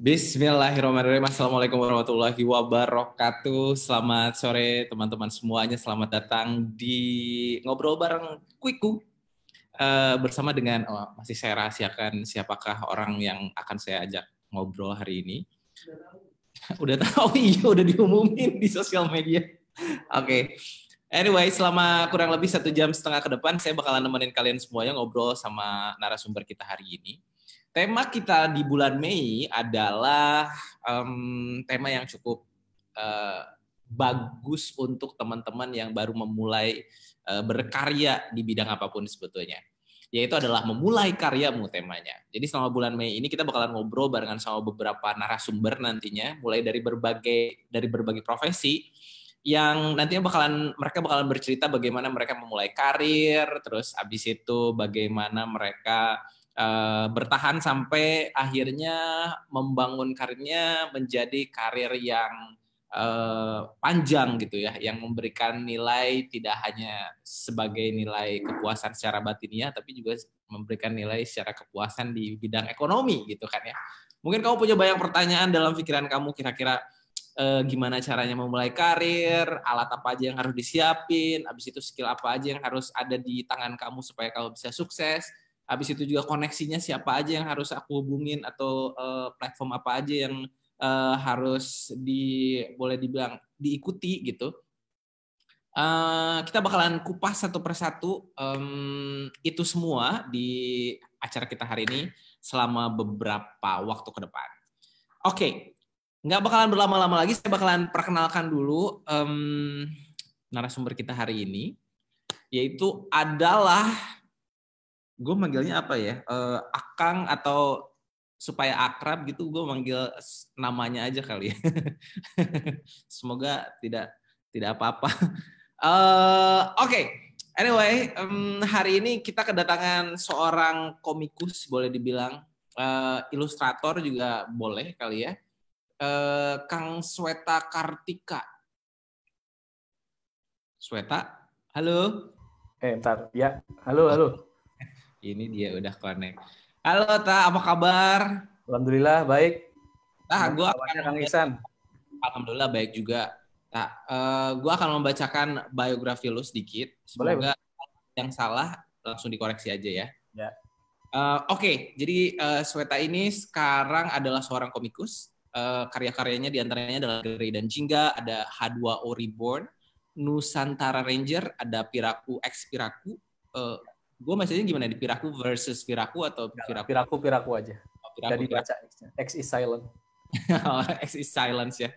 Bismillahirrahmanirrahim. Assalamualaikum warahmatullahi wabarakatuh. Selamat sore teman-teman semuanya. Selamat datang di ngobrol bareng Kuiku uh, bersama dengan oh, masih saya rahasiakan siapakah orang yang akan saya ajak ngobrol hari ini. Udah tahu, iya udah diumumin di sosial media. Oke. okay. Anyway, selama kurang lebih satu jam setengah ke depan, saya bakalan nemenin kalian semuanya ngobrol sama narasumber kita hari ini. Tema kita di bulan Mei adalah um, tema yang cukup uh, bagus untuk teman-teman yang baru memulai uh, berkarya di bidang apapun sebetulnya. Yaitu adalah memulai karyamu temanya. Jadi selama bulan Mei ini kita bakalan ngobrol barengan sama beberapa narasumber nantinya, mulai dari berbagai dari berbagai profesi yang nantinya bakalan mereka bakalan bercerita bagaimana mereka memulai karir, terus abis itu bagaimana mereka Eh, bertahan sampai akhirnya membangun karirnya menjadi karir yang uh, panjang gitu ya, yang memberikan nilai tidak hanya sebagai nilai kepuasan secara batinnya, tapi juga memberikan nilai secara kepuasan di bidang ekonomi gitu kan ya. Mungkin kamu punya banyak pertanyaan dalam pikiran kamu kira-kira eh, gimana caranya memulai karir, alat apa aja yang harus disiapin, habis itu skill apa aja yang harus ada di tangan kamu supaya kamu bisa sukses habis itu juga koneksinya siapa aja yang harus aku hubungin atau uh, platform apa aja yang uh, harus di boleh dibilang diikuti gitu. Uh, kita bakalan kupas satu persatu um, itu semua di acara kita hari ini selama beberapa waktu ke depan. Oke, okay. nggak bakalan berlama-lama lagi. Saya bakalan perkenalkan dulu um, narasumber kita hari ini, yaitu adalah gue manggilnya apa ya uh, akang atau supaya akrab gitu gue manggil namanya aja kali ya. semoga tidak tidak apa-apa uh, oke okay. anyway um, hari ini kita kedatangan seorang komikus boleh dibilang uh, ilustrator juga boleh kali ya uh, kang sweta kartika sweta halo eh bentar ya halo halo ini dia udah connect. Halo Ta, apa kabar? Alhamdulillah baik. Ta, gue akan Kang Isan. Alhamdulillah baik juga. Ta, uh, eh, gue akan membacakan biografi lu sedikit. Semoga Boleh. yang salah langsung dikoreksi aja ya. Ya. Uh, Oke, okay. jadi uh, Sweta ini sekarang adalah seorang komikus. Uh, karya-karyanya diantaranya adalah Grey dan Jingga, ada H2O Reborn, Nusantara Ranger, ada Piraku X Piraku, uh, gue maksudnya gimana di piraku versus piraku atau piraku piraku piraku aja oh, piraku, jadi ya. baca X is silent oh, X is silence ya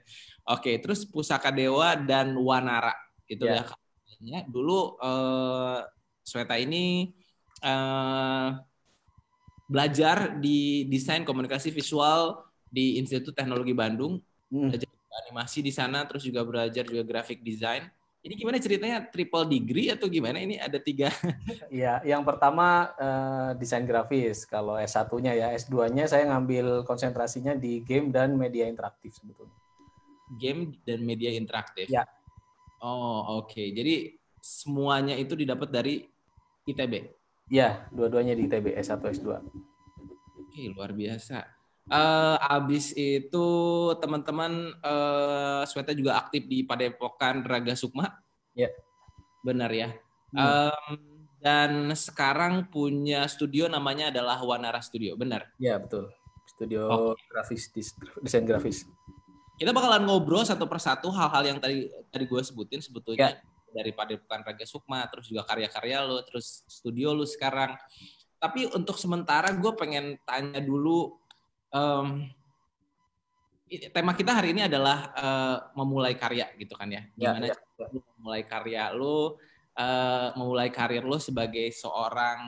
oke okay, terus pusaka dewa dan wanara itu yeah. ya, ya dulu uh, Sweta ini uh, belajar di desain komunikasi visual di Institut Teknologi Bandung hmm. belajar animasi di sana terus juga belajar juga graphic design ini gimana ceritanya triple degree atau gimana? Ini ada tiga. Iya, yang pertama eh, desain grafis. Kalau S1-nya ya, S2-nya saya ngambil konsentrasinya di game dan media interaktif sebetulnya. Game dan media interaktif. Ya. Oh, oke. Okay. Jadi semuanya itu didapat dari ITB. Ya, dua-duanya di ITB S1 S2. Oke, luar biasa. Uh, abis itu teman-teman uh, Sweta juga aktif di Padepokan Raga Sukma. Ya. Yeah. Benar ya. Yeah. Um, dan sekarang punya studio namanya adalah Wanara Studio, benar? Iya yeah, betul. Studio okay. grafis, desain grafis. Kita bakalan ngobrol satu persatu hal-hal yang tadi tadi gue sebutin sebetulnya yeah. dari Padepokan Raga Sukma, terus juga karya-karya lo, terus studio lo sekarang. Tapi untuk sementara gue pengen tanya dulu um, tema kita hari ini adalah uh, memulai karya gitu kan ya. ya gimana ya, ya. Lu memulai karya lu uh, memulai karir lu sebagai seorang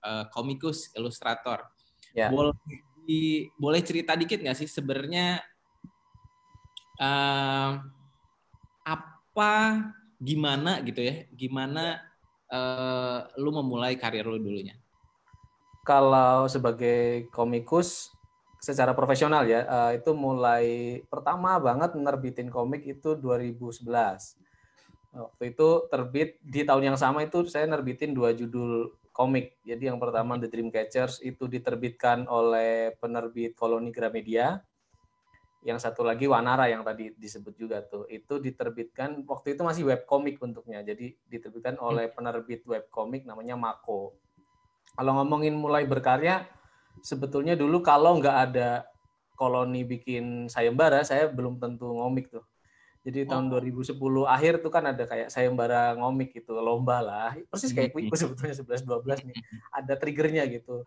uh, komikus ilustrator. Ya. Boleh di, boleh cerita dikit nggak sih sebenarnya uh, apa gimana gitu ya? Gimana uh, lu memulai karir lu dulunya? Kalau sebagai komikus secara profesional ya eh, itu mulai pertama banget nerbitin komik itu 2011 waktu itu terbit di tahun yang sama itu saya nerbitin dua judul komik jadi yang pertama The Dreamcatchers itu diterbitkan oleh penerbit Koloni Gramedia yang satu lagi Wanara yang tadi disebut juga tuh itu diterbitkan waktu itu masih web komik bentuknya jadi diterbitkan oleh hmm. penerbit web komik namanya Mako kalau ngomongin mulai berkarya sebetulnya dulu kalau nggak ada koloni bikin sayembara, saya belum tentu ngomik tuh. Jadi tahun oh. tahun 2010 akhir tuh kan ada kayak sayembara ngomik gitu, lomba lah. Persis kayak Wiku hmm. sebetulnya 11 12 nih. Ada triggernya gitu.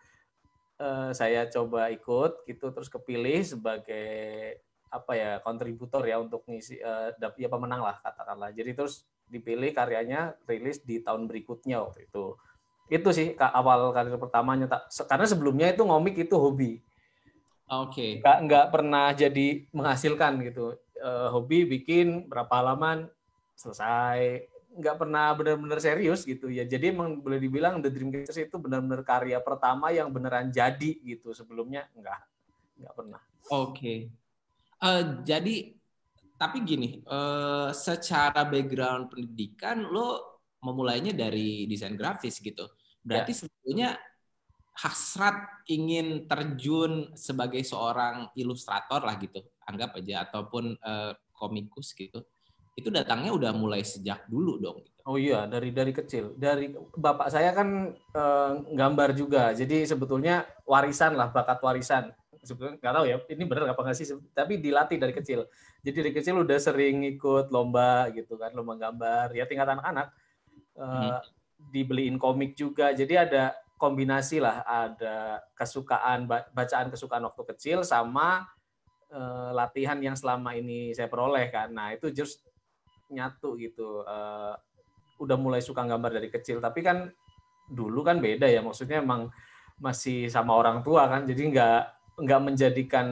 Uh, saya coba ikut gitu terus kepilih sebagai apa ya kontributor ya untuk ngisi uh, ya pemenang lah katakanlah. Jadi terus dipilih karyanya rilis di tahun berikutnya waktu itu itu sih awal karir pertamanya tak karena sebelumnya itu ngomik itu hobi ah, Oke. Okay. Nggak, nggak pernah jadi menghasilkan gitu. Uh, hobi bikin berapa halaman selesai. Nggak pernah benar-benar serius gitu ya. Jadi emang boleh dibilang The Dreamcatchers itu benar-benar karya pertama yang beneran jadi gitu. Sebelumnya nggak, nggak pernah. Oke. Okay. Uh, eh, jadi tapi gini, uh, secara background pendidikan lo memulainya dari desain grafis gitu. Berarti ya. sebetulnya hasrat ingin terjun sebagai seorang ilustrator lah gitu, anggap aja ataupun uh, komikus gitu. Itu datangnya udah mulai sejak dulu dong. Gitu. Oh iya, dari dari kecil. Dari bapak saya kan uh, gambar juga, jadi sebetulnya warisan lah, bakat warisan sebetulnya nggak tahu ya ini benar apa nggak sih tapi dilatih dari kecil jadi dari kecil udah sering ikut lomba gitu kan lomba gambar ya tingkat anak-anak Eh, hmm. dibeliin komik juga jadi ada kombinasi lah ada kesukaan bacaan kesukaan waktu kecil sama uh, latihan yang selama ini saya peroleh kan nah itu just nyatu gitu uh, udah mulai suka gambar dari kecil tapi kan dulu kan beda ya maksudnya emang masih sama orang tua kan jadi nggak nggak menjadikan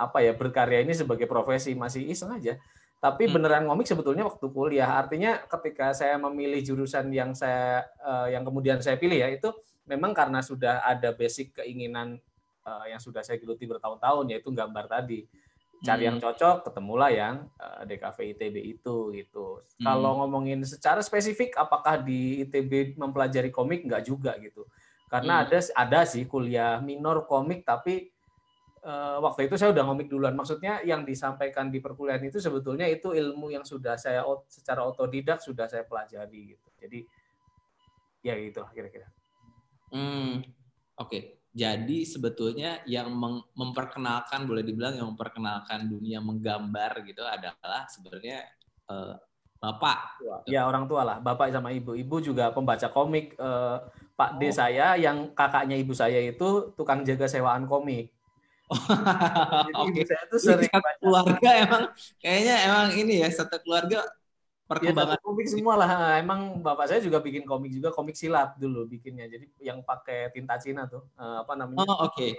apa ya berkarya ini sebagai profesi masih iseng aja tapi hmm. beneran ngomik sebetulnya waktu kuliah. Artinya ketika saya memilih jurusan yang saya uh, yang kemudian saya pilih ya itu memang karena sudah ada basic keinginan uh, yang sudah saya geluti bertahun-tahun yaitu gambar tadi. Cari hmm. yang cocok, ketemulah yang uh, eh, DKV ITB itu gitu. Hmm. Kalau ngomongin secara spesifik apakah di ITB mempelajari komik enggak juga gitu. Karena hmm. ada ada sih kuliah minor komik tapi Eh, waktu itu saya udah ngomik duluan. Maksudnya yang disampaikan di perkuliahan itu sebetulnya itu ilmu yang sudah saya secara otodidak sudah saya pelajari gitu. Jadi ya gitu kira-kira. Hmm, oke. Okay. Jadi sebetulnya yang memperkenalkan boleh dibilang yang memperkenalkan dunia menggambar gitu adalah sebenarnya uh, bapak. Ya orang tua lah, bapak sama ibu. Ibu juga pembaca komik. Uh, Pak oh. D saya yang kakaknya ibu saya itu tukang jaga sewaan komik. Oh, Jadi okay. saya tuh sering satu baca. keluarga emang kayaknya emang ini ya satu keluarga iya, perkembangan ya, komik semua lah. Emang bapak saya juga bikin komik juga komik silat dulu bikinnya. Jadi yang pakai tinta Cina tuh uh, apa namanya? Oh oke. Okay.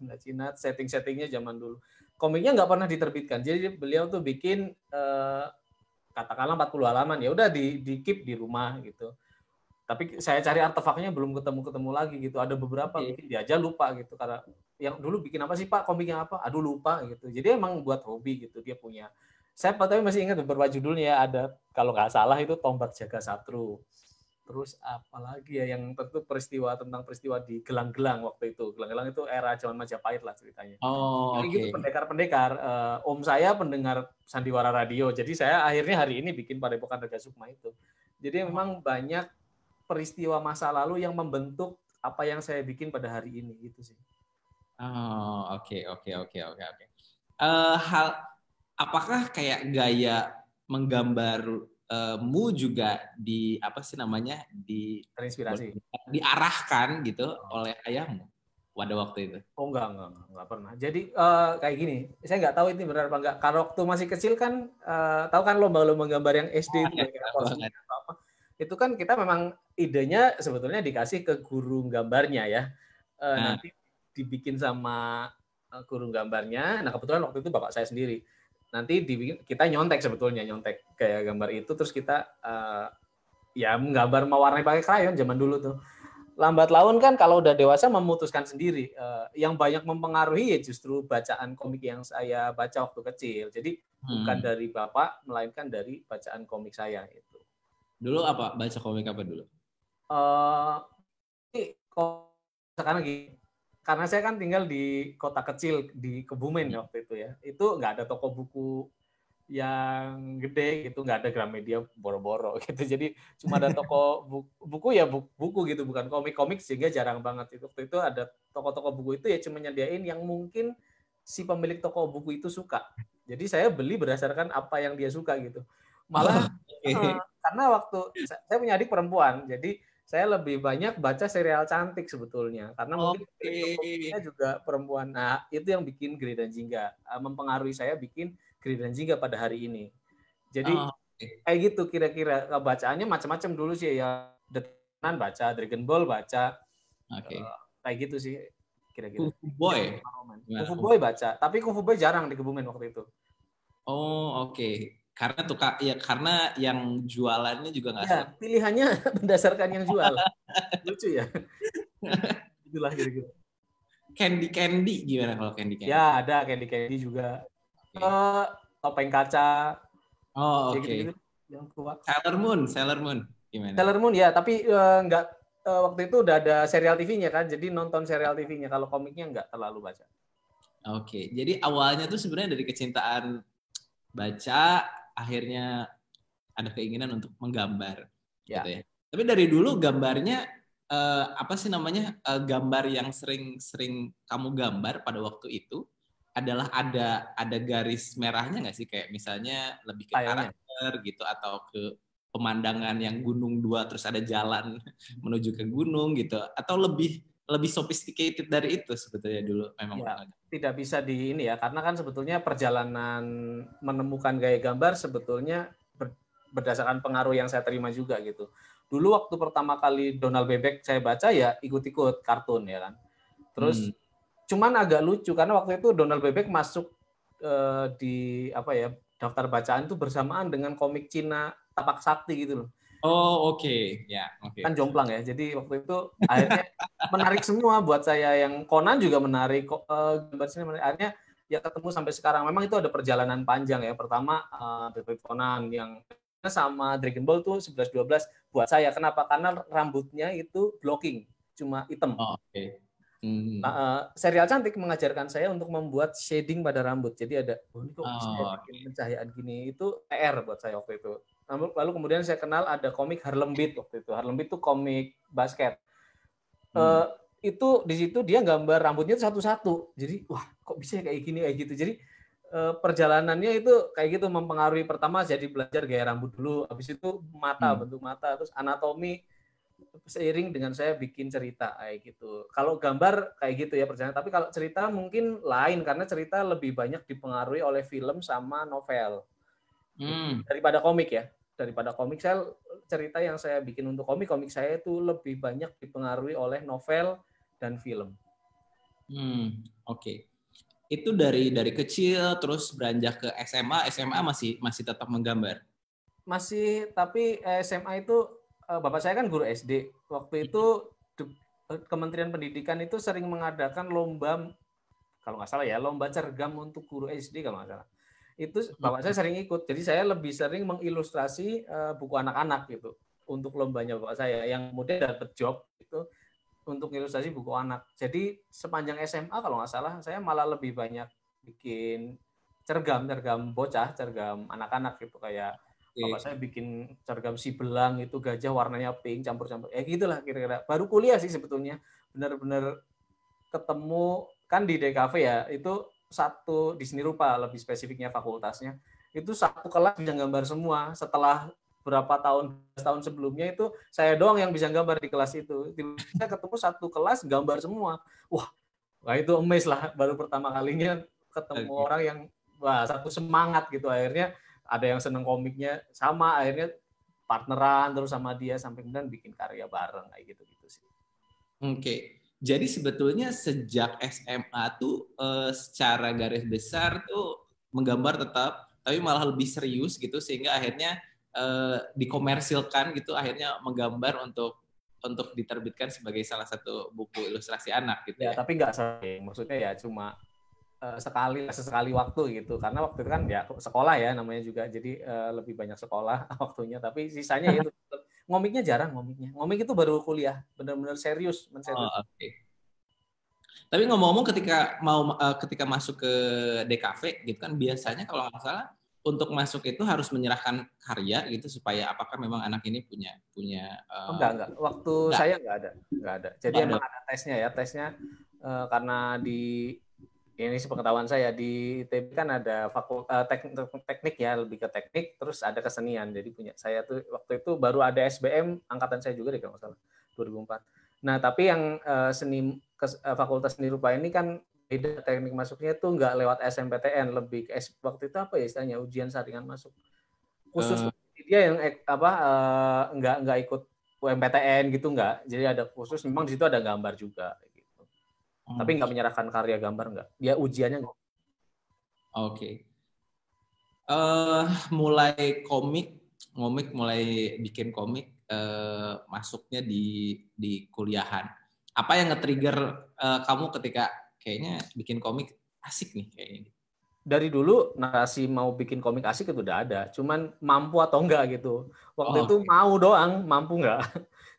Tinta Cina setting-settingnya zaman dulu. Komiknya nggak pernah diterbitkan. Jadi beliau tuh bikin uh, katakanlah 40 halaman ya udah di di keep di rumah gitu tapi saya cari artefaknya belum ketemu ketemu lagi gitu ada beberapa yeah. mungkin dia aja lupa gitu karena yang dulu bikin apa sih Pak komiknya apa? Aduh lupa gitu. Jadi emang buat hobi gitu dia punya. Saya pak tapi masih ingat beberapa judulnya ya. ada kalau nggak salah itu tombak jaga satru. Terus apalagi ya yang tentu peristiwa tentang peristiwa di gelang-gelang waktu itu. Gelang-gelang itu era zaman Majapahit lah ceritanya. Oh, gitu, oke. Okay. pendekar-pendekar. Uh, om saya pendengar sandiwara radio. Jadi saya akhirnya hari ini bikin Padepokan Raga Sukma itu. Jadi memang banyak peristiwa masa lalu yang membentuk apa yang saya bikin pada hari ini gitu sih. Oh, oke, oke, oke, oke, oke. Eh, hal apakah kayak gaya menggambarmu eh, uh, juga di apa sih namanya di terinspirasi diarahkan gitu oh. oleh ayahmu pada waktu itu? Oh enggak, enggak, enggak, enggak pernah. Jadi uh, kayak gini, saya nggak tahu ini benar apa enggak. Karena waktu masih kecil kan, uh, tahu kan lomba-lomba menggambar yang SD ah, oh, itu, iya, ya, ya, apa, itu kan kita memang idenya sebetulnya dikasih ke guru gambarnya ya. Uh, nah. Nanti dibikin sama eh, guru gambarnya. Nah kebetulan waktu itu bapak saya sendiri. Nanti dibikin, kita nyontek sebetulnya nyontek kayak gambar itu terus kita uh, ya menggambar mewarnai pakai krayon zaman dulu tuh. Lambat laun kan kalau udah dewasa memutuskan sendiri. Uh, yang banyak mempengaruhi ya justru bacaan komik yang saya baca waktu kecil. Jadi hmm. bukan dari bapak melainkan dari bacaan komik saya itu. Dulu apa baca komik apa dulu? ini komik sekarang gini, karena saya kan tinggal di kota kecil di Kebumen hmm. waktu itu ya. Itu nggak ada toko buku yang gede gitu, nggak ada Gramedia boro-boro gitu. Jadi cuma ada toko buku, buku ya buku, gitu, bukan komik-komik sehingga jarang banget itu. Waktu itu ada toko-toko buku itu ya cuma nyediain yang mungkin si pemilik toko buku itu suka. Jadi saya beli berdasarkan apa yang dia suka gitu. Malah oh, okay. karena waktu saya punya adik perempuan, jadi saya lebih banyak baca serial cantik sebetulnya karena okay. mungkin saya juga perempuan nah itu yang bikin Grey dan Jingga ah, mempengaruhi saya bikin Grey dan Jingga pada hari ini jadi oh, kayak gitu kira-kira bacaannya macam-macam dulu sih ya Detenan baca Dragon Ball baca okay. uh, eh, kayak gitu sih kira-kira Kufu Boy iya, Kufu Boy baca tapi Kufu Boy jarang Kebumen waktu itu oh oke okay karena tukar ya karena yang jualannya juga nggak ya, pilihannya berdasarkan yang jual lucu ya itulah gitu-gitu candy candy gimana kalau candy candy ya ada candy candy juga okay. uh, eh, topeng kaca oh ya, oke okay. gitu yang kuat Sailor Moon Sailor Moon gimana Sailor Moon ya tapi uh, nggak uh, waktu itu udah ada serial TV-nya kan jadi nonton serial TV-nya kalau komiknya nggak terlalu baca Oke, okay. jadi awalnya tuh sebenarnya dari kecintaan baca akhirnya ada keinginan untuk menggambar ya. gitu ya tapi dari dulu gambarnya uh, apa sih namanya uh, gambar yang sering-sering kamu gambar pada waktu itu adalah ada ada garis merahnya nggak sih kayak misalnya lebih ke Ayanya. karakter gitu atau ke pemandangan yang gunung dua terus ada jalan menuju ke gunung gitu atau lebih lebih sophisticated dari itu sebetulnya dulu memang ya, tidak bisa di ini ya karena kan sebetulnya perjalanan menemukan gaya gambar sebetulnya berdasarkan pengaruh yang saya terima juga gitu dulu waktu pertama kali Donald Bebek saya baca ya ikut-ikut kartun ya kan terus hmm. cuman agak lucu karena waktu itu Donald Bebek masuk eh, di apa ya daftar bacaan itu bersamaan dengan komik Cina tapak sakti gitu loh Oh oke, okay. ya. Yeah, okay. Kan jomplang ya. Jadi waktu itu akhirnya menarik semua buat saya. Yang Conan juga menarik. kok eh, gambar sini Akhirnya ya ketemu sampai sekarang. Memang itu ada perjalanan panjang ya. Pertama uh, Conan yang sama Dragon Ball tuh 11-12 buat saya. Kenapa? Karena rambutnya itu blocking, cuma hitam. Oh, Oke. Okay. Hmm. Nah, uh, serial cantik mengajarkan saya untuk membuat shading pada rambut. Jadi ada oh, ini kok oh, ya, okay. pencahayaan gini itu PR buat saya waktu itu lalu kemudian saya kenal ada komik Harlem Beat waktu itu. Harlem Beat itu komik basket. Hmm. Uh, itu di situ dia gambar rambutnya satu-satu. Jadi wah kok bisa ya kayak gini kayak gitu. Jadi uh, perjalanannya itu kayak gitu mempengaruhi pertama jadi belajar gaya rambut dulu. Habis itu mata hmm. bentuk mata terus anatomi seiring dengan saya bikin cerita kayak gitu. Kalau gambar kayak gitu ya perjalanan. Tapi kalau cerita mungkin lain karena cerita lebih banyak dipengaruhi oleh film sama novel hmm. daripada komik ya daripada komik saya cerita yang saya bikin untuk komik komik saya itu lebih banyak dipengaruhi oleh novel dan film. Hmm, oke. Okay. Itu dari dari kecil terus beranjak ke SMA, SMA masih masih tetap menggambar. Masih, tapi eh, SMA itu eh, bapak saya kan guru SD. Waktu itu eh, Kementerian Pendidikan itu sering mengadakan lomba kalau nggak salah ya, lomba cergam untuk guru SD kalau nggak salah itu bapak saya sering ikut. Jadi saya lebih sering mengilustrasi uh, buku anak-anak gitu untuk lombanya bapak saya yang kemudian dapat job itu untuk ilustrasi buku anak. Jadi sepanjang SMA kalau nggak salah saya malah lebih banyak bikin cergam-cergam bocah, cergam anak-anak gitu kayak Bapak saya bikin cergam si belang itu gajah warnanya pink campur-campur. Ya gitulah kira-kira. Baru kuliah sih sebetulnya benar-benar ketemu kan di DKV ya itu satu di sini rupa lebih spesifiknya fakultasnya itu satu kelas bisa gambar semua setelah berapa tahun tahun sebelumnya itu saya doang yang bisa gambar di kelas itu tiba-tiba ketemu satu kelas gambar semua wah wah itu emes lah baru pertama kalinya ketemu okay. orang yang wah satu semangat gitu akhirnya ada yang seneng komiknya sama akhirnya partneran terus sama dia sampai kemudian bikin karya bareng kayak gitu gitu sih oke okay. Jadi sebetulnya sejak SMA tuh uh, secara garis besar tuh menggambar tetap, tapi malah lebih serius gitu sehingga akhirnya uh, dikomersilkan gitu, akhirnya menggambar untuk untuk diterbitkan sebagai salah satu buku ilustrasi anak gitu. Ya, ya. tapi nggak sering. Maksudnya ya cuma uh, sekali sesekali waktu gitu karena waktu itu kan ya sekolah ya namanya juga jadi uh, lebih banyak sekolah waktunya tapi sisanya itu ngomiknya jarang ngomiknya ngomik itu baru kuliah benar-benar serius menserius oh, okay. tapi ngomong-ngomong ketika mau uh, ketika masuk ke DKV gitu kan biasanya kalau nggak salah untuk masuk itu harus menyerahkan karya gitu supaya apakah memang anak ini punya punya uh, eh, enggak oh, enggak waktu enggak. saya enggak ada enggak ada jadi oh, emang ada tesnya ya tesnya uh, karena di ini sepengetahuan saya di ITB kan ada fakult, eh, teknik, teknik ya lebih ke teknik terus ada kesenian jadi punya saya tuh waktu itu baru ada SBM angkatan saya juga deh kalau salah 2004 nah tapi yang eh, seni kes, eh, fakultas seni rupa ini kan beda teknik masuknya tuh nggak lewat SMPTN lebih ke waktu itu apa ya istilahnya ujian saringan masuk khusus uh. dia yang apa uh, nggak nggak ikut UMPTN gitu nggak jadi ada khusus memang di situ ada gambar juga Hmm. Tapi nggak menyerahkan karya gambar nggak. Dia ujiannya nggak. Oke. Okay. Uh, eh, mulai komik, komik mulai bikin komik uh, masuknya di di kuliahan. Apa yang nge-trigger uh, kamu ketika kayaknya bikin komik asik nih kayaknya? Dari dulu narasi mau bikin komik asik itu udah ada, cuman mampu atau enggak gitu. Waktu oh, itu okay. mau doang, mampu enggak.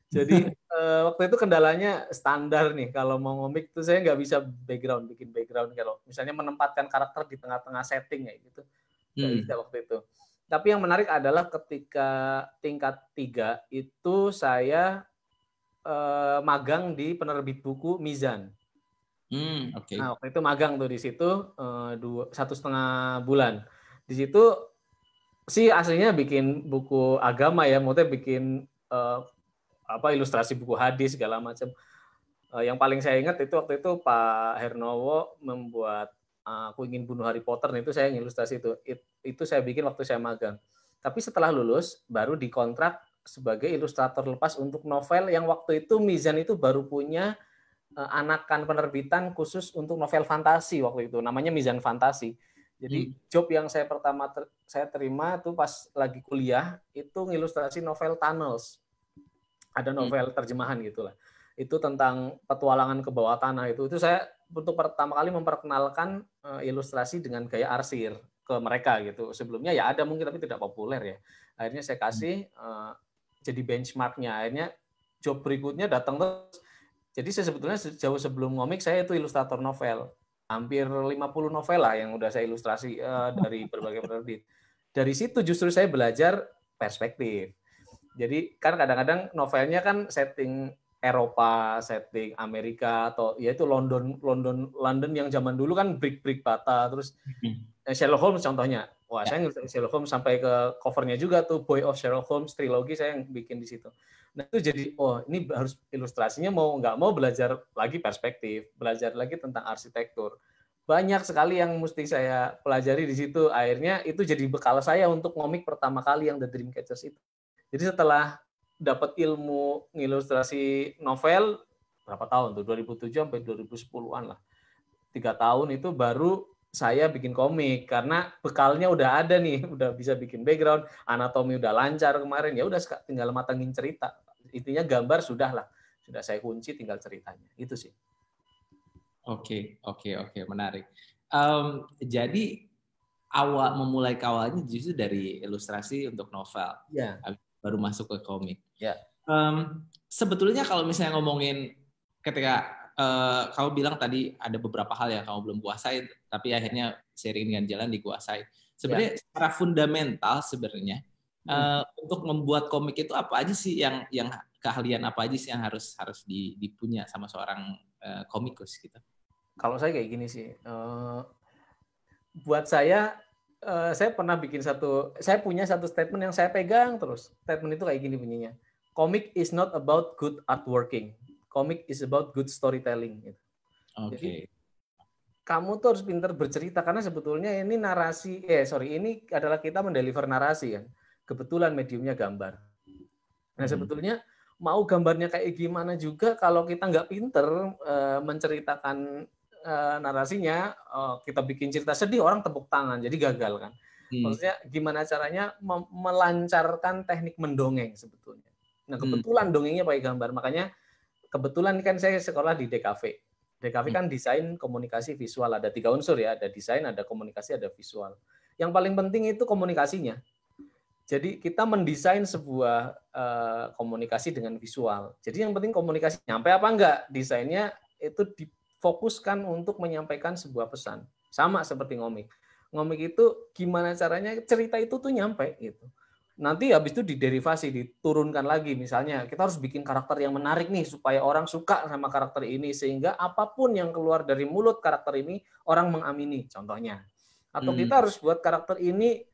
Jadi uh, waktu itu kendalanya standar nih kalau mau ngomik tuh saya nggak bisa background bikin background kalau misalnya menempatkan karakter di tengah-tengah setting ya gitu nggak hmm. bisa waktu itu. Tapi yang menarik adalah ketika tingkat tiga itu saya uh, magang di penerbit buku Mizan. Hmm, oke. Okay. Nah waktu itu magang tuh di situ eh, dua satu setengah bulan. Di situ sih aslinya bikin buku agama ya, maksudnya bikin uh, apa ilustrasi buku hadis segala macam. Eh, yang paling saya ingat itu waktu itu Pak Hernowo membuat eh, aku ingin bunuh Harry Potter nah, itu saya ilustrasi itu. itu saya bikin waktu saya magang. Tapi setelah lulus baru dikontrak sebagai ilustrator lepas untuk novel yang waktu itu Mizan itu baru punya eh, anakan penerbitan khusus untuk novel fantasi waktu itu namanya Mizan Fantasi. Jadi hmm. job yang saya pertama ter, saya terima tuh pas lagi kuliah itu ngilustrasi novel Tunnels ada hmm. novel terjemahan gitulah itu tentang petualangan ke bawah tanah itu itu saya untuk pertama kali memperkenalkan uh, ilustrasi dengan gaya arsir ke mereka gitu sebelumnya ya ada mungkin tapi tidak populer ya akhirnya saya kasih uh, jadi benchmarknya akhirnya job berikutnya datang terus jadi saya sebetulnya jauh sebelum ngomik saya itu ilustrator novel hampir 50 novel lah yang udah saya ilustrasi uh, dari berbagai penerbit dari situ justru saya belajar perspektif jadi kan kadang-kadang novelnya kan setting Eropa, setting Amerika atau ya itu London London London yang zaman dulu kan brick-brick bata terus mm-hmm. eh, Sherlock Holmes contohnya. Wah, ya. saya Sherlock Holmes sampai ke covernya juga tuh Boy of Sherlock Holmes trilogi saya yang bikin di situ. Nah, itu jadi oh, ini harus ilustrasinya mau nggak mau belajar lagi perspektif, belajar lagi tentang arsitektur. Banyak sekali yang mesti saya pelajari di situ. Akhirnya itu jadi bekal saya untuk komik pertama kali yang The Dreamcatchers itu. Jadi setelah dapat ilmu ngilustrasi novel berapa tahun tuh 2007 sampai 2010-an lah. Tiga tahun itu baru saya bikin komik karena bekalnya udah ada nih, udah bisa bikin background, anatomi udah lancar kemarin ya udah tinggal matangin cerita. Intinya gambar sudah lah, sudah saya kunci tinggal ceritanya. Itu sih. Oke, okay, oke, okay, oke, okay. menarik. Um, jadi awal memulai kawalnya justru dari ilustrasi untuk novel. Ya. Yeah baru masuk ke komik. Yeah. Ya. Um, sebetulnya kalau misalnya ngomongin ketika uh, kamu bilang tadi ada beberapa hal yang kamu belum kuasai, tapi akhirnya sering dengan jalan dikuasai. Sebenarnya yeah. secara fundamental sebenarnya uh, untuk membuat komik itu apa aja sih yang yang keahlian apa aja sih yang harus harus dipunya sama seorang uh, komikus gitu? Kalau saya kayak gini sih, uh, buat saya Eh, saya pernah bikin satu, saya punya satu statement yang saya pegang terus. Statement itu kayak gini bunyinya. Comic is not about good art working, Comic is about good storytelling. Gitu. Okay. kamu tuh harus pinter bercerita karena sebetulnya ini narasi, eh sorry ini adalah kita mendeliver narasi kan. Kebetulan mediumnya gambar. Nah hmm. sebetulnya mau gambarnya kayak gimana juga kalau kita nggak pinter uh, menceritakan uh, narasinya uh, kita bikin cerita sedih orang tepuk tangan jadi gagal kan hmm. maksudnya gimana caranya melancarkan teknik mendongeng sebetulnya nah hmm. kebetulan hmm. dongengnya pakai gambar makanya kebetulan kan saya sekolah di DKV DKV hmm. kan desain komunikasi visual ada tiga unsur ya ada desain ada komunikasi ada visual yang paling penting itu komunikasinya jadi kita mendesain sebuah uh, komunikasi dengan visual. Jadi yang penting komunikasi nyampe apa enggak, desainnya itu di, fokuskan untuk menyampaikan sebuah pesan. Sama seperti ngomik. Ngomik itu gimana caranya cerita itu tuh nyampe gitu. Nanti habis itu diderivasi, diturunkan lagi misalnya kita harus bikin karakter yang menarik nih supaya orang suka sama karakter ini sehingga apapun yang keluar dari mulut karakter ini orang mengamini contohnya. Atau hmm. kita harus buat karakter ini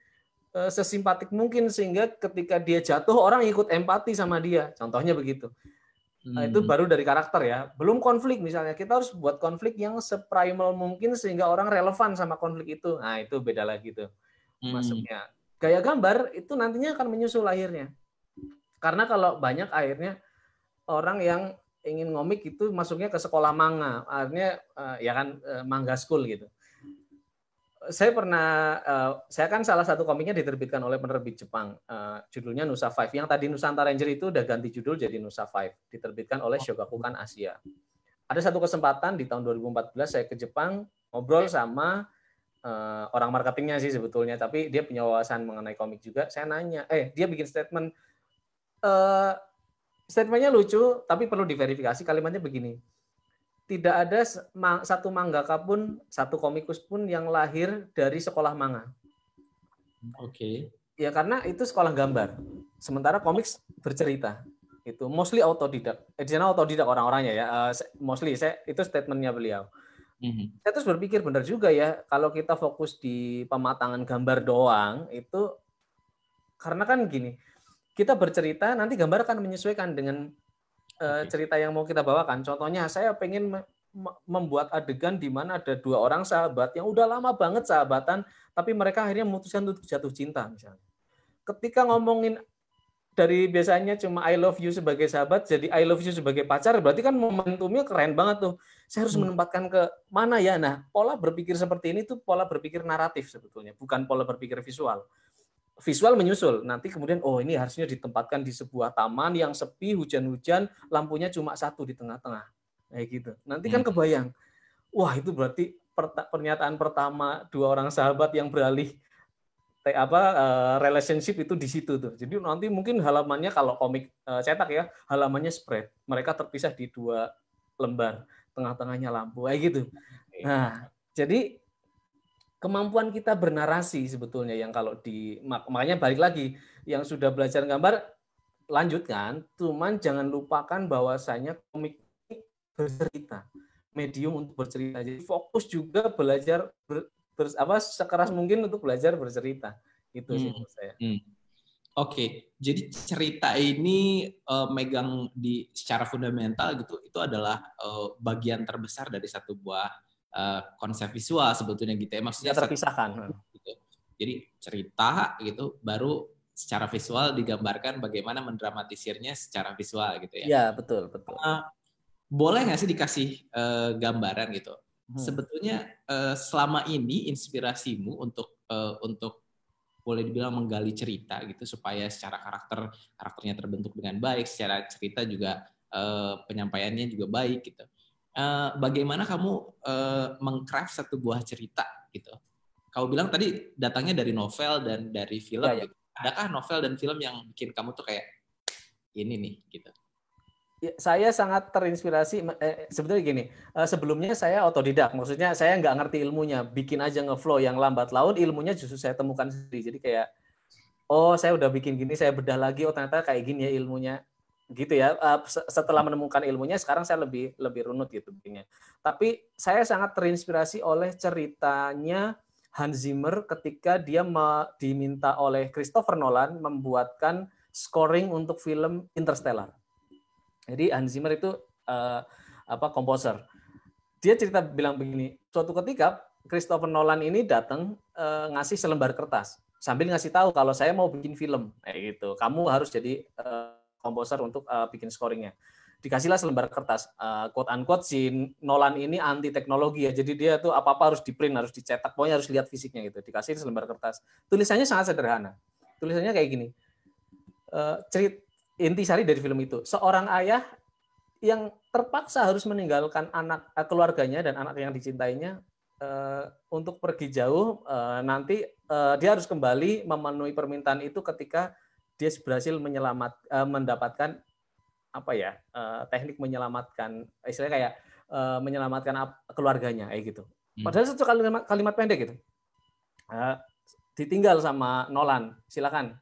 eh, sesimpatik mungkin sehingga ketika dia jatuh orang ikut empati sama dia. Contohnya begitu. Nah, itu hmm. baru dari karakter ya. Belum konflik misalnya. Kita harus buat konflik yang seprimal mungkin sehingga orang relevan sama konflik itu. Nah, itu beda lagi tuh hmm. masuknya. Gaya gambar itu nantinya akan menyusul akhirnya. Karena kalau banyak akhirnya orang yang ingin ngomik itu masuknya ke sekolah manga. Akhirnya eh, ya kan eh, manga school gitu saya pernah uh, saya kan salah satu komiknya diterbitkan oleh penerbit Jepang uh, judulnya Nusa Five yang tadi Nusantara Ranger itu udah ganti judul jadi Nusa Five diterbitkan oleh oh. Shogakukan Asia ada satu kesempatan di tahun 2014 saya ke Jepang ngobrol sama uh, orang marketingnya sih sebetulnya tapi dia punya wawasan mengenai komik juga saya nanya eh dia bikin statement uh, statementnya lucu tapi perlu diverifikasi kalimatnya begini tidak ada satu mangaka pun, satu komikus pun yang lahir dari sekolah manga. Oke. Okay. Ya karena itu sekolah gambar. Sementara komik bercerita. Itu mostly autodidak. Ediana eh, autodidak orang-orangnya ya. Eh, mostly saya itu statementnya beliau. Mhm. Saya terus berpikir benar juga ya kalau kita fokus di pematangan gambar doang itu karena kan gini kita bercerita nanti gambar akan menyesuaikan dengan Eh, okay. cerita yang mau kita bawakan. Contohnya saya pengen membuat adegan di mana ada dua orang sahabat yang udah lama banget sahabatan, tapi mereka akhirnya memutuskan untuk jatuh cinta misalnya. Ketika ngomongin dari biasanya cuma I love you sebagai sahabat jadi I love you sebagai pacar berarti kan momentumnya keren banget tuh. Saya harus hmm. menempatkan ke mana ya? Nah, pola berpikir seperti ini tuh pola berpikir naratif sebetulnya, bukan pola berpikir visual visual menyusul. Nanti kemudian, oh ini harusnya ditempatkan di sebuah taman yang sepi, hujan-hujan, lampunya cuma satu di tengah-tengah. Kayak gitu. Nanti kan hmm. kebayang. Wah, itu berarti pernyataan pertama dua orang sahabat yang beralih apa eh, relationship itu di situ tuh. Jadi nanti mungkin halamannya kalau komik eh, cetak ya, halamannya spread. Mereka terpisah di dua lembar, tengah-tengahnya lampu kayak gitu. Nah, jadi kemampuan kita bernarasi sebetulnya yang kalau di makanya balik lagi yang sudah belajar gambar lanjutkan cuman jangan lupakan bahwasanya komik bercerita medium untuk bercerita jadi fokus juga belajar ber, ber, apa sekeras mungkin untuk belajar bercerita itu hmm. sih saya hmm. Oke, okay. jadi cerita ini uh, megang di secara fundamental gitu, itu adalah uh, bagian terbesar dari satu buah Eh, konsep visual sebetulnya gitu ya maksudnya ya terpisahkan hmm. gitu. jadi cerita gitu baru secara visual digambarkan bagaimana mendramatisirnya secara visual gitu ya ya betul betul uh, boleh nggak sih dikasih uh, gambaran gitu hmm. sebetulnya uh, selama ini inspirasimu untuk uh, untuk boleh dibilang menggali cerita gitu supaya secara karakter karakternya terbentuk dengan baik secara cerita juga uh, penyampaiannya juga baik gitu uh, bagaimana kamu uh, mengcraft satu buah cerita gitu. Kau bilang tadi datangnya dari novel dan dari film. Ya, ya. Gitu. Adakah novel dan film yang bikin kamu tuh kayak ini nih gitu? Ya, saya sangat terinspirasi. Eh, sebetulnya gini, eh, sebelumnya saya otodidak. Maksudnya saya nggak ngerti ilmunya, bikin aja ngeflow yang lambat laun. Ilmunya justru saya temukan sendiri. Jadi kayak, oh saya udah bikin gini, saya bedah lagi. Oh ternyata kayak gini ya ilmunya gitu ya eh, setelah menemukan ilmunya sekarang saya lebih lebih runut gitu tapi saya sangat terinspirasi oleh ceritanya Hans Zimmer ketika dia diminta oleh Christopher Nolan membuatkan scoring untuk film Interstellar jadi Hans Zimmer itu uh, apa komposer dia cerita bilang begini suatu ketika Christopher Nolan ini datang uh, ngasih selembar kertas sambil ngasih tahu kalau saya mau bikin film kayak gitu kamu harus jadi uh, komposer untuk uh, bikin scoringnya dikasihlah selembar kertas uh, quote unquote si Nolan ini anti teknologi ya jadi dia tuh apa apa harus di print harus dicetak pokoknya harus lihat fisiknya gitu dikasih selembar kertas tulisannya sangat sederhana tulisannya kayak gini uh, cerit intisari dari film itu seorang ayah yang terpaksa harus meninggalkan anak keluarganya dan anak yang dicintainya uh, untuk pergi jauh uh, nanti uh, dia harus kembali memenuhi permintaan itu ketika dia berhasil menyelamat uh, mendapatkan apa ya uh, teknik menyelamatkan istilahnya kayak uh, menyelamatkan keluarganya kayak gitu. Hmm. Padahal satu kalimat, kalimat pendek gitu. Uh, ditinggal sama Nolan, silakan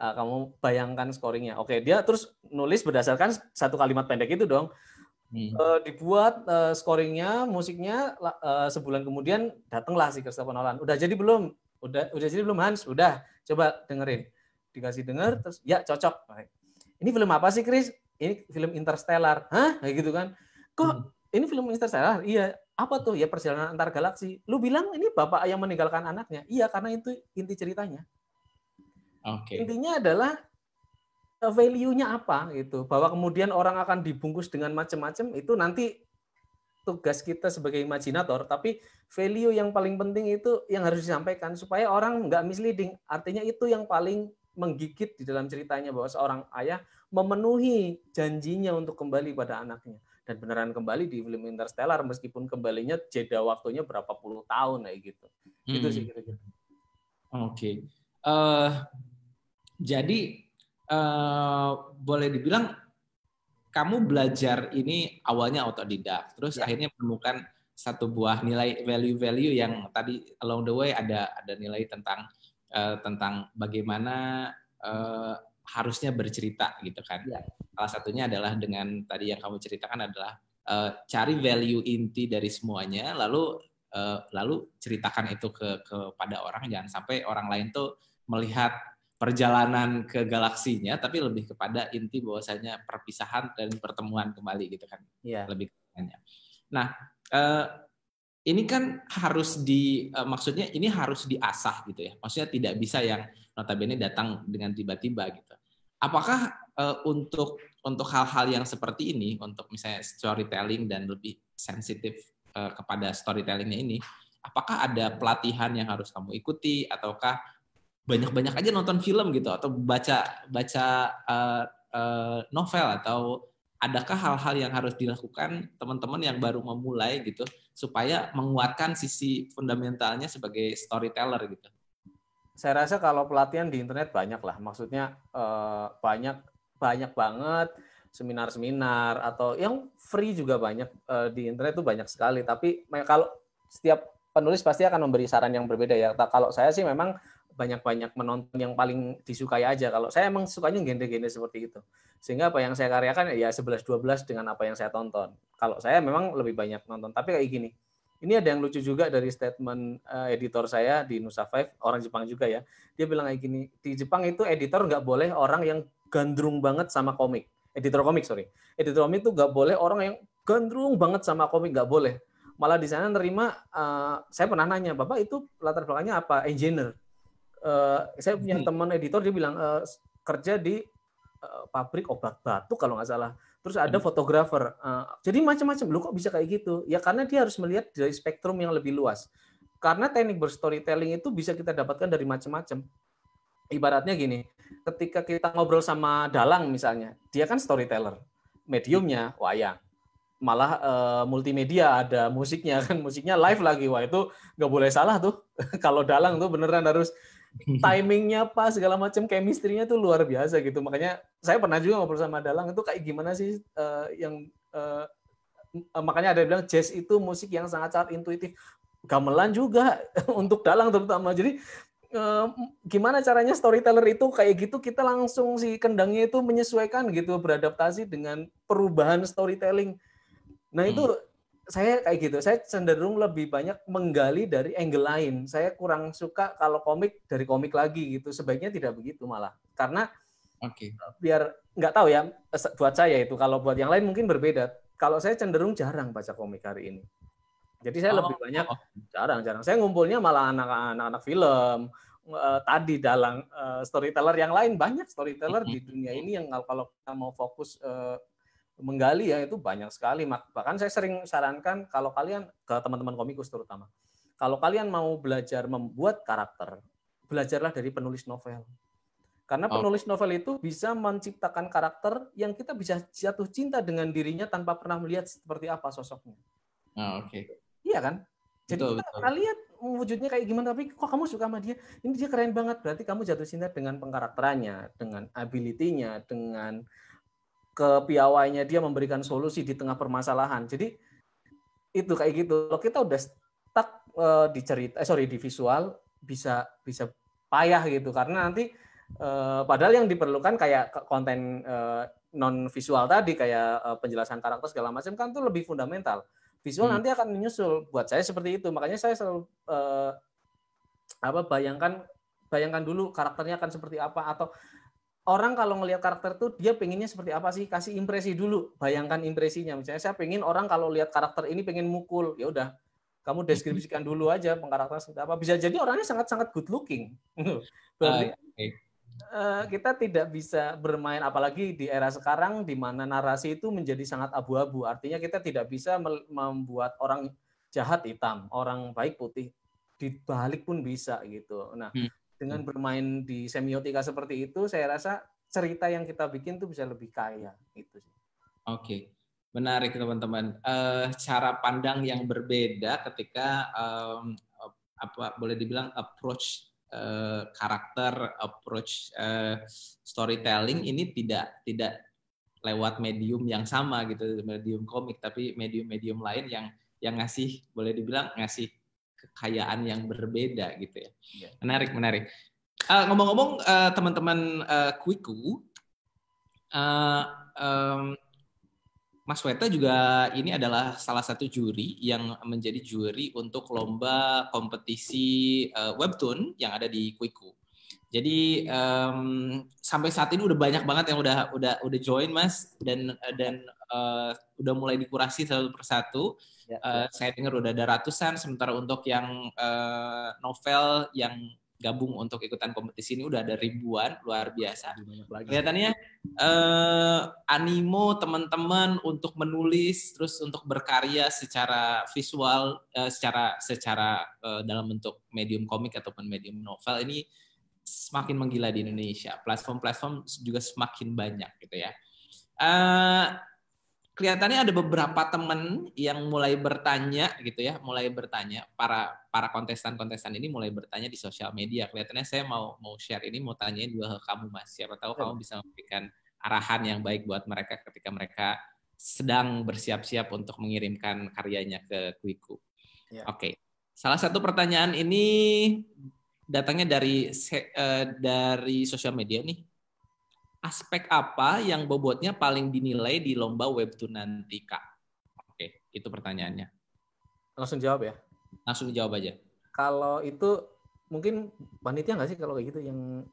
uh, kamu bayangkan scoringnya. Oke, dia terus nulis berdasarkan satu kalimat pendek itu dong. Hmm. Uh, dibuat uh, scoringnya, musiknya uh, sebulan kemudian datanglah si Christopher Nolan. Udah jadi belum? Udah udah jadi belum Hans? Udah, coba dengerin dikasih dengar terus ya cocok ini film apa sih Chris ini film Interstellar hah kayak gitu kan kok hmm. ini film Interstellar iya apa tuh ya perjalanan antar galaksi lu bilang ini bapak yang meninggalkan anaknya iya karena itu inti ceritanya okay. intinya adalah eh, value-nya apa gitu bahwa kemudian orang akan dibungkus dengan macam-macam itu nanti tugas kita sebagai imajinator tapi value yang paling penting itu yang harus disampaikan supaya orang nggak misleading artinya itu yang paling menggigit di dalam ceritanya bahwa seorang ayah memenuhi janjinya untuk kembali pada anaknya dan beneran kembali di film Interstellar meskipun kembalinya jeda waktunya berapa puluh tahun kayak gitu, gitu hmm. itu sih kira-kira. Oke, okay. uh, eh, jadi uh, boleh dibilang kamu belajar ini awalnya otodidak terus yeah. akhirnya menemukan satu buah nilai value-value yang tadi along the way ada ada nilai tentang uh, tentang bagaimana uh, harusnya bercerita gitu kan. Ya. Salah satunya adalah dengan tadi yang kamu ceritakan adalah uh, cari value inti dari semuanya, lalu uh, lalu ceritakan itu ke kepada orang, jangan sampai orang lain tuh melihat perjalanan ke galaksinya, tapi lebih kepada inti bahwasanya perpisahan dan pertemuan kembali gitu kan, ya. lebih banyak. Nah, uh, ini kan harus di uh, maksudnya ini harus diasah gitu ya. Maksudnya tidak bisa yang notabene datang dengan tiba-tiba gitu. Apakah uh, untuk untuk hal-hal yang seperti ini untuk misalnya storytelling dan lebih sensitif uh, kepada storytellingnya ini, apakah ada pelatihan yang harus kamu ikuti ataukah banyak-banyak aja nonton film gitu atau baca baca uh, uh, novel atau adakah hal-hal yang harus dilakukan teman-teman yang baru memulai gitu supaya menguatkan sisi fundamentalnya sebagai storyteller gitu? Saya rasa kalau pelatihan di internet banyak lah, maksudnya eh, banyak banyak banget seminar-seminar atau yang free juga banyak eh, di internet itu banyak sekali. Tapi kalau setiap penulis pasti akan memberi saran yang berbeda ya. Kalau saya sih memang banyak-banyak menonton yang paling disukai aja. Kalau saya emang sukanya genre-genre seperti itu. Sehingga apa yang saya karyakan ya 11-12 dengan apa yang saya tonton. Kalau saya memang lebih banyak nonton. Tapi kayak gini, ini ada yang lucu juga dari statement uh, editor saya di Nusa Five, orang Jepang juga ya. Dia bilang kayak gini, di Jepang itu editor nggak boleh orang yang gandrung banget sama komik. Editor komik, sorry. Editor komik itu nggak boleh orang yang gandrung banget sama komik, nggak boleh. Malah di sana nerima, uh, saya pernah nanya, Bapak itu latar belakangnya apa? Engineer uh, saya punya hmm. teman editor dia bilang uh, kerja di uh, pabrik obat batu kalau nggak salah. Terus ada hmm. fotografer. Uh, jadi macam-macam. Lu kok bisa kayak gitu? Ya karena dia harus melihat dari spektrum yang lebih luas. Karena teknik berstorytelling itu bisa kita dapatkan dari macam-macam. Ibaratnya gini, ketika kita ngobrol sama dalang misalnya, dia kan storyteller. Mediumnya wayang malah e, multimedia ada musiknya kan musiknya live lagi wah itu nggak boleh salah tuh kalau dalang tuh beneran harus timingnya apa segala macam chemistry-nya tuh luar biasa gitu makanya saya pernah juga ngobrol sama Dalang itu kayak gimana sih uh, yang uh, makanya ada yang bilang jazz itu musik yang sangat sangat intuitif gamelan juga untuk Dalang terutama jadi gimana caranya storyteller itu kayak gitu kita langsung si kendangnya itu menyesuaikan gitu beradaptasi dengan perubahan storytelling nah itu hmm saya kayak gitu. Saya cenderung lebih banyak menggali dari angle lain. Saya kurang suka kalau komik dari komik lagi gitu. Sebaiknya tidak begitu malah. Karena Okay. Eh, biar nggak tahu ya buat saya itu kalau buat yang lain mungkin berbeda. Kalau saya cenderung jarang baca komik hari ini. Jadi saya oh. lebih banyak jarang-jarang. Saya ngumpulnya malah anak-anak film. Eh, tadi uh, storyteller yang lain banyak storyteller di dunia ini yang kalau kita mau fokus menggali ya itu banyak sekali. Bahkan saya sering sarankan kalau kalian ke teman-teman komikus terutama, kalau kalian mau belajar membuat karakter, belajarlah dari penulis novel. Karena oh. penulis novel itu bisa menciptakan karakter yang kita bisa jatuh cinta dengan dirinya tanpa pernah melihat seperti apa sosoknya. Oh, Oke. Okay. Iya kan? Jadi betul, kita betul. lihat wujudnya kayak gimana, tapi kok kamu suka sama dia? Ini dia keren banget. Berarti kamu jatuh cinta dengan pengkarakterannya, dengan ability-nya, dengan kepiawainya dia memberikan solusi di tengah permasalahan. Jadi itu kayak gitu. Kalau kita udah stuck uh, di cerita, eh, sorry di visual bisa bisa payah gitu karena nanti uh, padahal yang diperlukan kayak konten uh, eh, non visual tadi kayak uh, penjelasan karakter segala macam kan tuh lebih fundamental. Visual hmm. nanti akan menyusul. Buat saya seperti itu. Makanya saya selalu uh, apa bayangkan bayangkan dulu karakternya akan seperti apa atau orang kalau ngelihat karakter tuh dia pengennya seperti apa sih? Kasih impresi dulu, bayangkan impresinya. Misalnya saya pengen orang kalau lihat karakter ini pengen mukul, ya udah kamu deskripsikan dulu aja pengkarakter seperti apa. Bisa jadi orangnya sangat-sangat good looking. Gitu. Berarti okay. Ah, iya, iya. eh, kita tidak bisa bermain apalagi di era sekarang di mana narasi itu menjadi sangat abu-abu. Artinya kita tidak bisa membuat orang jahat hitam, orang baik putih dibalik pun bisa gitu. Nah, hmm dengan hmm. bermain di semiotika seperti itu saya rasa cerita yang kita bikin tuh bisa lebih kaya itu sih. Oke. Okay. Menarik teman-teman. Uh, cara pandang yang berbeda ketika um, apa boleh dibilang approach uh, karakter, approach uh, storytelling ini tidak tidak lewat medium yang sama gitu, medium komik tapi medium-medium lain yang yang ngasih boleh dibilang ngasih kekayaan yang berbeda gitu ya. Iya. Menarik, menarik. Eh, ngomong-ngomong uh, teman-teman uh, Kuiku, uh, um, Mas Weta juga ini adalah salah satu juri yang menjadi juri untuk lomba kompetisi uh, webtoon yang ada di Uh, jadi um, sampai saat ini udah banyak banget yang udah udah udah join mas dan dan uh, udah mulai dikurasi satu persatu. Ya. Uh, saya dengar udah ada ratusan. Sementara untuk yang uh, novel yang gabung untuk ikutan kompetisi ini udah ada ribuan luar biasa. Kelihatannya uh, animo teman-teman untuk menulis terus untuk berkarya secara visual, uh, secara secara uh, dalam bentuk medium komik ataupun medium novel ini semakin menggila di Indonesia. Platform-platform juga semakin banyak gitu ya. Uh, kelihatannya ada beberapa teman yang mulai bertanya gitu ya, mulai bertanya para para kontestan-kontestan ini mulai bertanya di sosial media. Kelihatannya saya mau mau share ini mau tanya dua hal kamu Mas. Siapa tahu kamu bisa memberikan arahan yang baik buat mereka ketika mereka sedang bersiap-siap untuk mengirimkan karyanya ke Kuiku. Yeah. Oke. Okay. Salah satu pertanyaan ini datangnya dari uh, dari sosial media nih. Aspek apa yang bobotnya paling dinilai di lomba webtoon nanti, Kak? Oke, itu pertanyaannya. Langsung jawab ya? Langsung jawab aja. Kalau itu mungkin panitia nggak sih kalau kayak gitu yang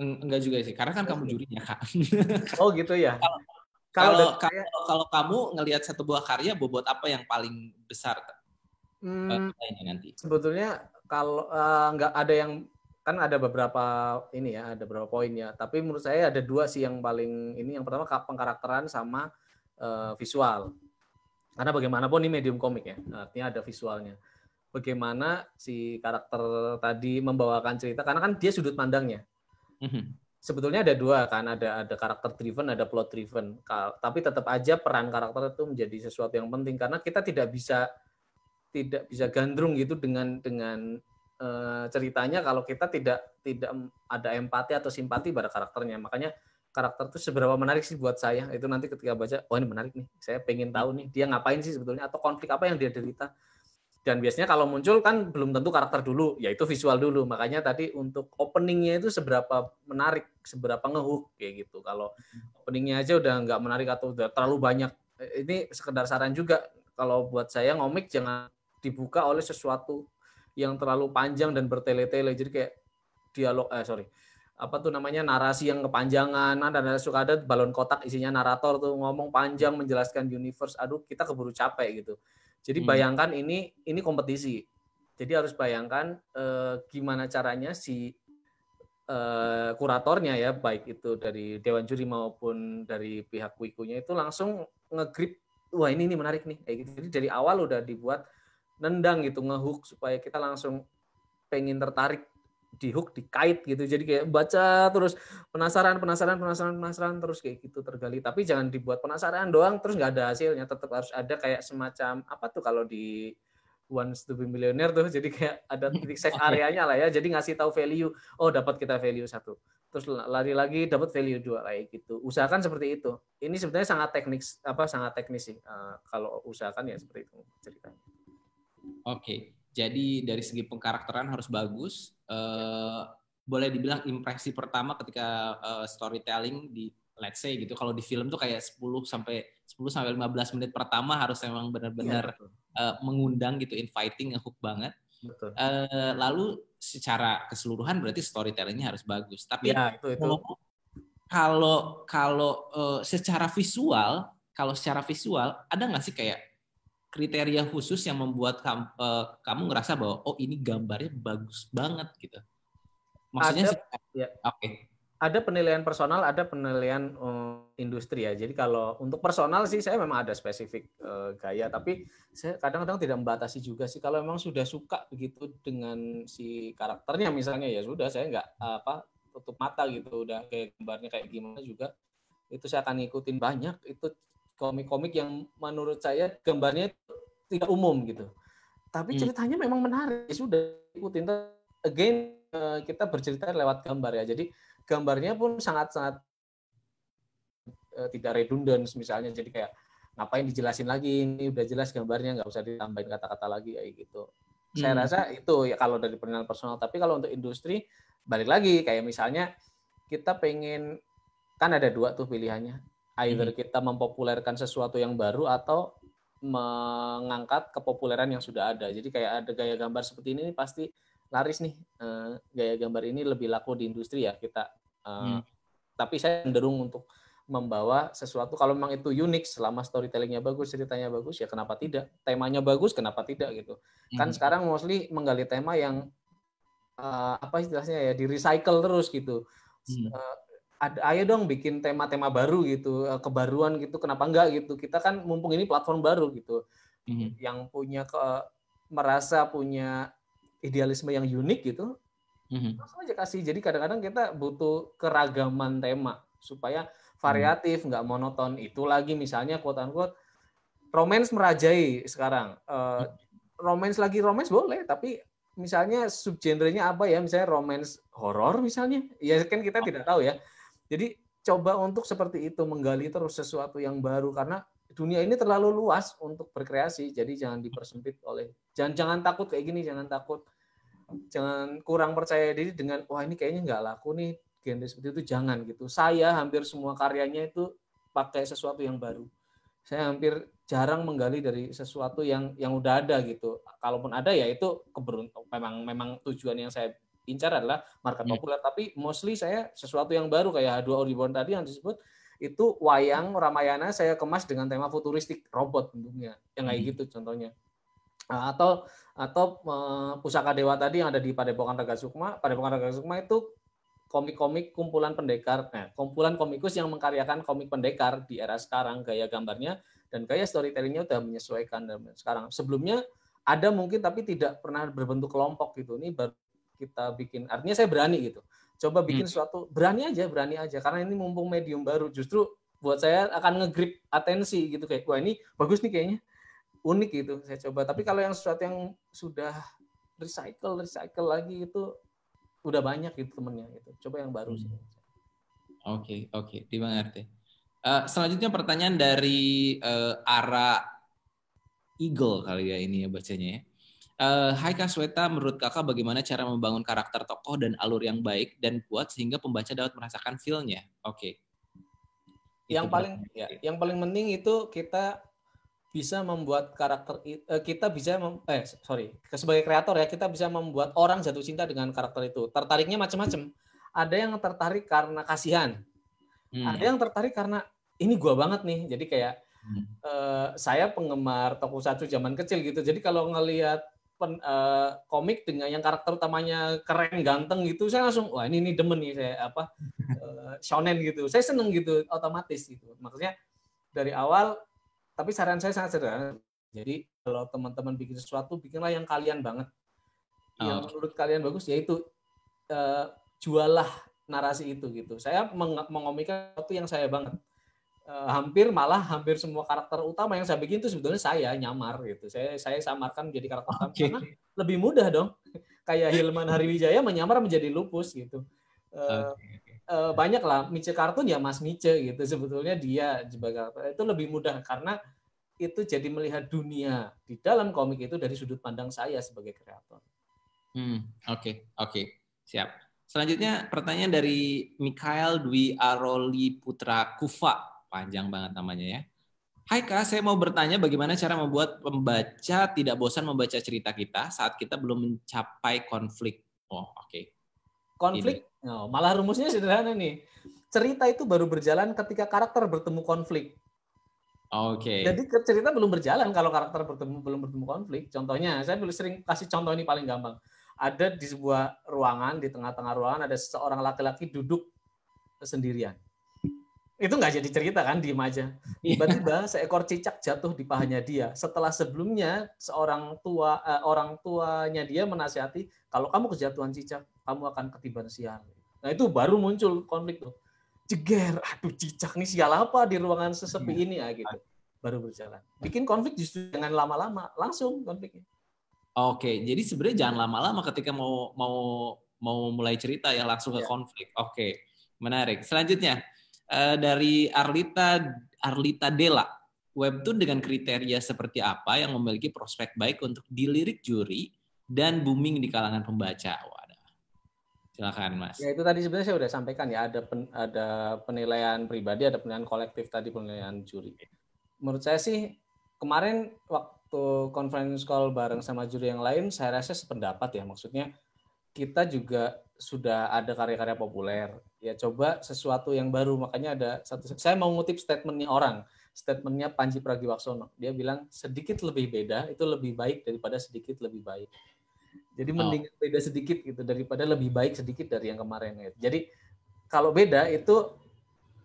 enggak juga sih karena kan kamu jurinya kak oh gitu ya kalau kalau, ya? kalau, kalau kamu ngelihat satu buah karya bobot apa yang paling besar hmm, eh, nanti sebetulnya kalau eh, nggak ada yang kan ada beberapa ini ya ada beberapa poinnya tapi menurut saya ada dua sih yang paling ini yang pertama pengkarakteran sama uh, visual karena bagaimanapun ini medium komik ya artinya ada visualnya bagaimana si karakter tadi membawakan cerita karena kan dia sudut pandangnya mhm. sebetulnya ada dua kan ada ada karakter driven ada plot driven tapi tetap aja peran karakter itu menjadi sesuatu yang penting karena kita tidak bisa tidak bisa gandrung gitu dengan dengan e, ceritanya kalau kita tidak tidak ada empati atau simpati pada karakternya. Makanya karakter itu seberapa menarik sih buat saya itu nanti ketika baca oh ini menarik nih saya pengen tahu nih dia ngapain sih sebetulnya atau konflik apa yang dia derita dan biasanya kalau muncul kan belum tentu karakter dulu yaitu visual dulu makanya tadi untuk openingnya itu seberapa menarik seberapa ngehook kayak gitu kalau openingnya aja udah nggak menarik atau udah terlalu banyak eh, ini sekedar saran juga kalau buat saya ngomik jangan dibuka oleh sesuatu yang terlalu panjang dan bertele-tele. Jadi kayak dialog eh sorry apa tuh namanya narasi yang kepanjangan dan ada suka ada balon kotak isinya narator tuh ngomong panjang menjelaskan universe aduh kita keburu capek gitu jadi hmm. bayangkan ini ini kompetisi jadi harus bayangkan eh, gimana caranya si eh, kuratornya ya baik itu dari dewan juri maupun dari pihak wikunya itu langsung ngegrip wah ini ini menarik nih gitu. jadi dari awal udah dibuat nendang gitu ngehook supaya kita langsung pengen tertarik di hook dikait gitu jadi kayak baca terus penasaran penasaran penasaran penasaran terus kayak gitu tergali tapi jangan dibuat penasaran doang terus nggak ada hasilnya tetap harus ada kayak semacam apa tuh kalau di one to be millionaire tuh jadi kayak ada titik safe areanya lah ya jadi ngasih tahu value oh dapat kita value satu terus lari lagi dapat value dua kayak gitu usahakan seperti itu ini sebenarnya sangat teknis apa sangat teknis sih uh, kalau usahakan ya seperti itu ceritanya Oke, jadi dari segi pengkarakteran harus bagus. Uh, boleh dibilang impresi pertama ketika uh, storytelling di let's say gitu kalau di film tuh kayak 10 sampai 10 sampai 15 menit pertama harus emang benar-benar ya, uh, mengundang gitu inviting hook banget. Betul. Uh, lalu secara keseluruhan berarti storytellingnya harus bagus. Tapi ya, itu, itu. kalau kalau kalau uh, secara visual, kalau secara visual ada nggak sih kayak kriteria khusus yang membuat kamu, uh, eh, kamu ngerasa bahwa oh ini gambarnya bagus banget gitu? Maksudnya ada, ya. Okay. Ada penilaian personal, ada penilaian uh, industri ya. Jadi kalau untuk personal sih saya memang ada spesifik uh, gaya, tapi saya kadang-kadang tidak membatasi juga sih. Kalau memang sudah suka begitu dengan si karakternya misalnya ya sudah saya nggak apa tutup mata gitu udah kayak gambarnya kayak gimana juga itu saya akan ikutin banyak itu komik-komik yang menurut saya gambarnya tidak umum gitu. Tapi hmm. ceritanya hmm. memang menarik. Ya sudah ikutin. Again eh, kita bercerita lewat gambar ya. Jadi gambarnya pun sangat-sangat eh, tidak redundant misalnya. Jadi kayak ngapain dijelasin lagi ini udah jelas gambarnya nggak usah ditambahin kata-kata lagi kayak gitu. Hmm. Saya rasa itu ya kalau dari penilaian personal. Tapi kalau untuk industri balik lagi kayak misalnya kita pengen kan ada dua tuh pilihannya either hmm. kita mempopulerkan sesuatu yang baru atau mengangkat kepopuleran yang sudah ada. Jadi kayak ada gaya gambar seperti ini, pasti laris nih. Eh, gaya gambar ini lebih laku di industri ya kita. Uh, Tapi saya cenderung untuk membawa sesuatu kalau memang itu unik selama storytellingnya bagus ceritanya bagus ya kenapa tidak temanya bagus kenapa tidak gitu kan hmm. kan sekarang mostly menggali tema yang uh, apa istilahnya ya di recycle terus gitu hmm ada, ayo dong bikin tema-tema baru gitu, eh, kebaruan gitu, kenapa enggak gitu. Kita kan mumpung ini platform baru gitu. Mm-hmm. Yang punya ke, merasa punya idealisme yang unik gitu. Mm-hmm. Langsung aja kasih. Jadi kadang-kadang kita butuh keragaman tema supaya variatif, nggak mm-hmm. monoton. Itu lagi misalnya quote-unquote romance merajai sekarang. Uh, romance lagi romance boleh, tapi misalnya subgenrenya apa ya? Misalnya romance horor misalnya. Ya kan kita oh. tidak tahu ya jadi coba untuk seperti itu menggali terus sesuatu yang baru karena dunia ini terlalu luas untuk berkreasi. Jadi jangan dipersempit oleh jangan jangan takut kayak gini, jangan takut jangan kurang percaya diri dengan wah ini kayaknya nggak laku nih genre seperti itu jangan gitu. Saya hampir semua karyanya itu pakai sesuatu yang baru. Saya hampir jarang menggali dari sesuatu yang yang udah ada gitu. Kalaupun ada ya itu keberuntung memang memang tujuan yang saya incar adalah market yeah. populer. Tapi mostly saya sesuatu yang baru kayak dua oribon tadi yang disebut itu wayang Ramayana saya kemas dengan tema futuristik robot bentuknya. Yang kayak hmm. gitu contohnya. Nah, atau atau eh, pusaka dewa tadi yang ada di Padepokan Raga Sukma, Padepokan Raga Sukma itu komik-komik kumpulan pendekar. Nah, kumpulan komikus yang mengkaryakan komik pendekar di era sekarang gaya gambarnya dan gaya storytellingnya udah menyesuaikan dan sekarang. Sebelumnya ada mungkin tapi tidak pernah berbentuk kelompok gitu. Ini baru kita bikin artinya saya berani gitu coba hmm. bikin hmm. suatu berani aja berani aja karena ini mumpung medium baru justru buat saya akan ngegrip atensi gitu kayak wah ini bagus nih kayaknya unik gitu saya coba tapi kalau yang sesuatu yang sudah recycle recycle lagi itu udah banyak gitu temennya gitu coba yang baru sih hmm. oke okay, oke okay. dimengerti uh, selanjutnya pertanyaan dari uh, Ara Eagle kali ya ini ya bacanya ya Uh, hai Kak Sweta, menurut kakak bagaimana cara membangun karakter tokoh dan alur yang baik dan kuat sehingga pembaca dapat merasakan feel-nya? Oke. Okay. Yang itu paling ya, yang paling penting itu kita bisa membuat karakter eh, kita bisa mem, eh sorry sebagai kreator ya kita bisa membuat orang jatuh cinta dengan karakter itu tertariknya macam-macam ada yang tertarik karena kasihan hmm. ada yang tertarik karena ini gua banget nih jadi kayak hmm. eh, saya penggemar satu zaman kecil gitu jadi kalau ngelihat pen, uh, komik dengan yang karakter utamanya keren ganteng gitu saya langsung wah ini ini demen nih saya apa uh, shonen gitu saya seneng gitu otomatis gitu maksudnya dari awal tapi saran saya sangat sederhana jadi kalau teman-teman bikin sesuatu bikinlah yang kalian banget oh. yang menurut kalian bagus yaitu uh, jualah narasi itu gitu saya meng mengomikan sesuatu yang saya banget Eh, hampir malah hampir semua karakter utama yang saya bikin itu sebetulnya saya nyamar gitu. Saya saya samarkan jadi karakter utama okay. lebih mudah dong. Kayak Hilman Hariwijaya menyamar menjadi lupus gitu. Eh, okay. Uh, eh, banyak lah Mice kartun ya Mas Mice gitu sebetulnya dia sebagai itu lebih mudah karena itu jadi melihat dunia di dalam komik itu dari sudut pandang saya sebagai kreator. Hmm, oke, okay, oke. Okay. Siap. Selanjutnya pertanyaan dari Mikhail Dwi Aroli Putra Kufa panjang banget namanya ya. Hai Kak, saya mau bertanya bagaimana cara membuat pembaca tidak bosan membaca cerita kita saat kita belum mencapai konflik. Oh, oke. Okay. Konflik? No, oh, malah rumusnya sederhana nih. Cerita itu baru berjalan ketika karakter bertemu konflik. Oke. Okay. Jadi cerita belum berjalan kalau karakter bertemu belum bertemu konflik. Contohnya, saya dulu sering kasih contoh ini paling gampang. Ada di sebuah ruangan, di tengah-tengah ruangan ada seorang laki-laki duduk sendirian itu nggak jadi cerita kan diem aja iya. tiba-tiba seekor cicak jatuh di pahanya dia setelah sebelumnya seorang tua eh, orang tuanya dia menasihati kalau kamu kejatuhan cicak kamu akan ketiban sial nah itu baru muncul konflik tuh jeger aduh cicak nih sial apa di ruangan sesepi iya. ini ya gitu baru berjalan bikin konflik justru jangan lama-lama langsung konfliknya oke jadi sebenarnya jangan lama-lama ketika mau mau mau mulai cerita ya langsung ke ya. konflik oke menarik selanjutnya Eh, dari Arlita Arlita Dela. Webtoon dengan kriteria seperti apa yang memiliki prospek baik untuk dilirik juri dan booming di kalangan pembaca. Wadah. Silakan, Mas. Ya itu tadi sebenarnya saya sudah sampaikan ya ada pen, ada penilaian pribadi, ada penilaian kolektif tadi penilaian juri. Menurut saya sih kemarin waktu conference call bareng sama juri yang lain saya rasa sependapat ya maksudnya kita juga sudah ada karya-karya populer. Ya coba sesuatu yang baru. Makanya ada satu saya mau ngutip statementnya orang, statementnya Panji Pragiwaksono. Dia bilang sedikit lebih beda itu lebih baik daripada sedikit lebih baik. Jadi mending oh. beda sedikit gitu daripada lebih baik sedikit dari yang kemarin. Gitu. Jadi kalau beda itu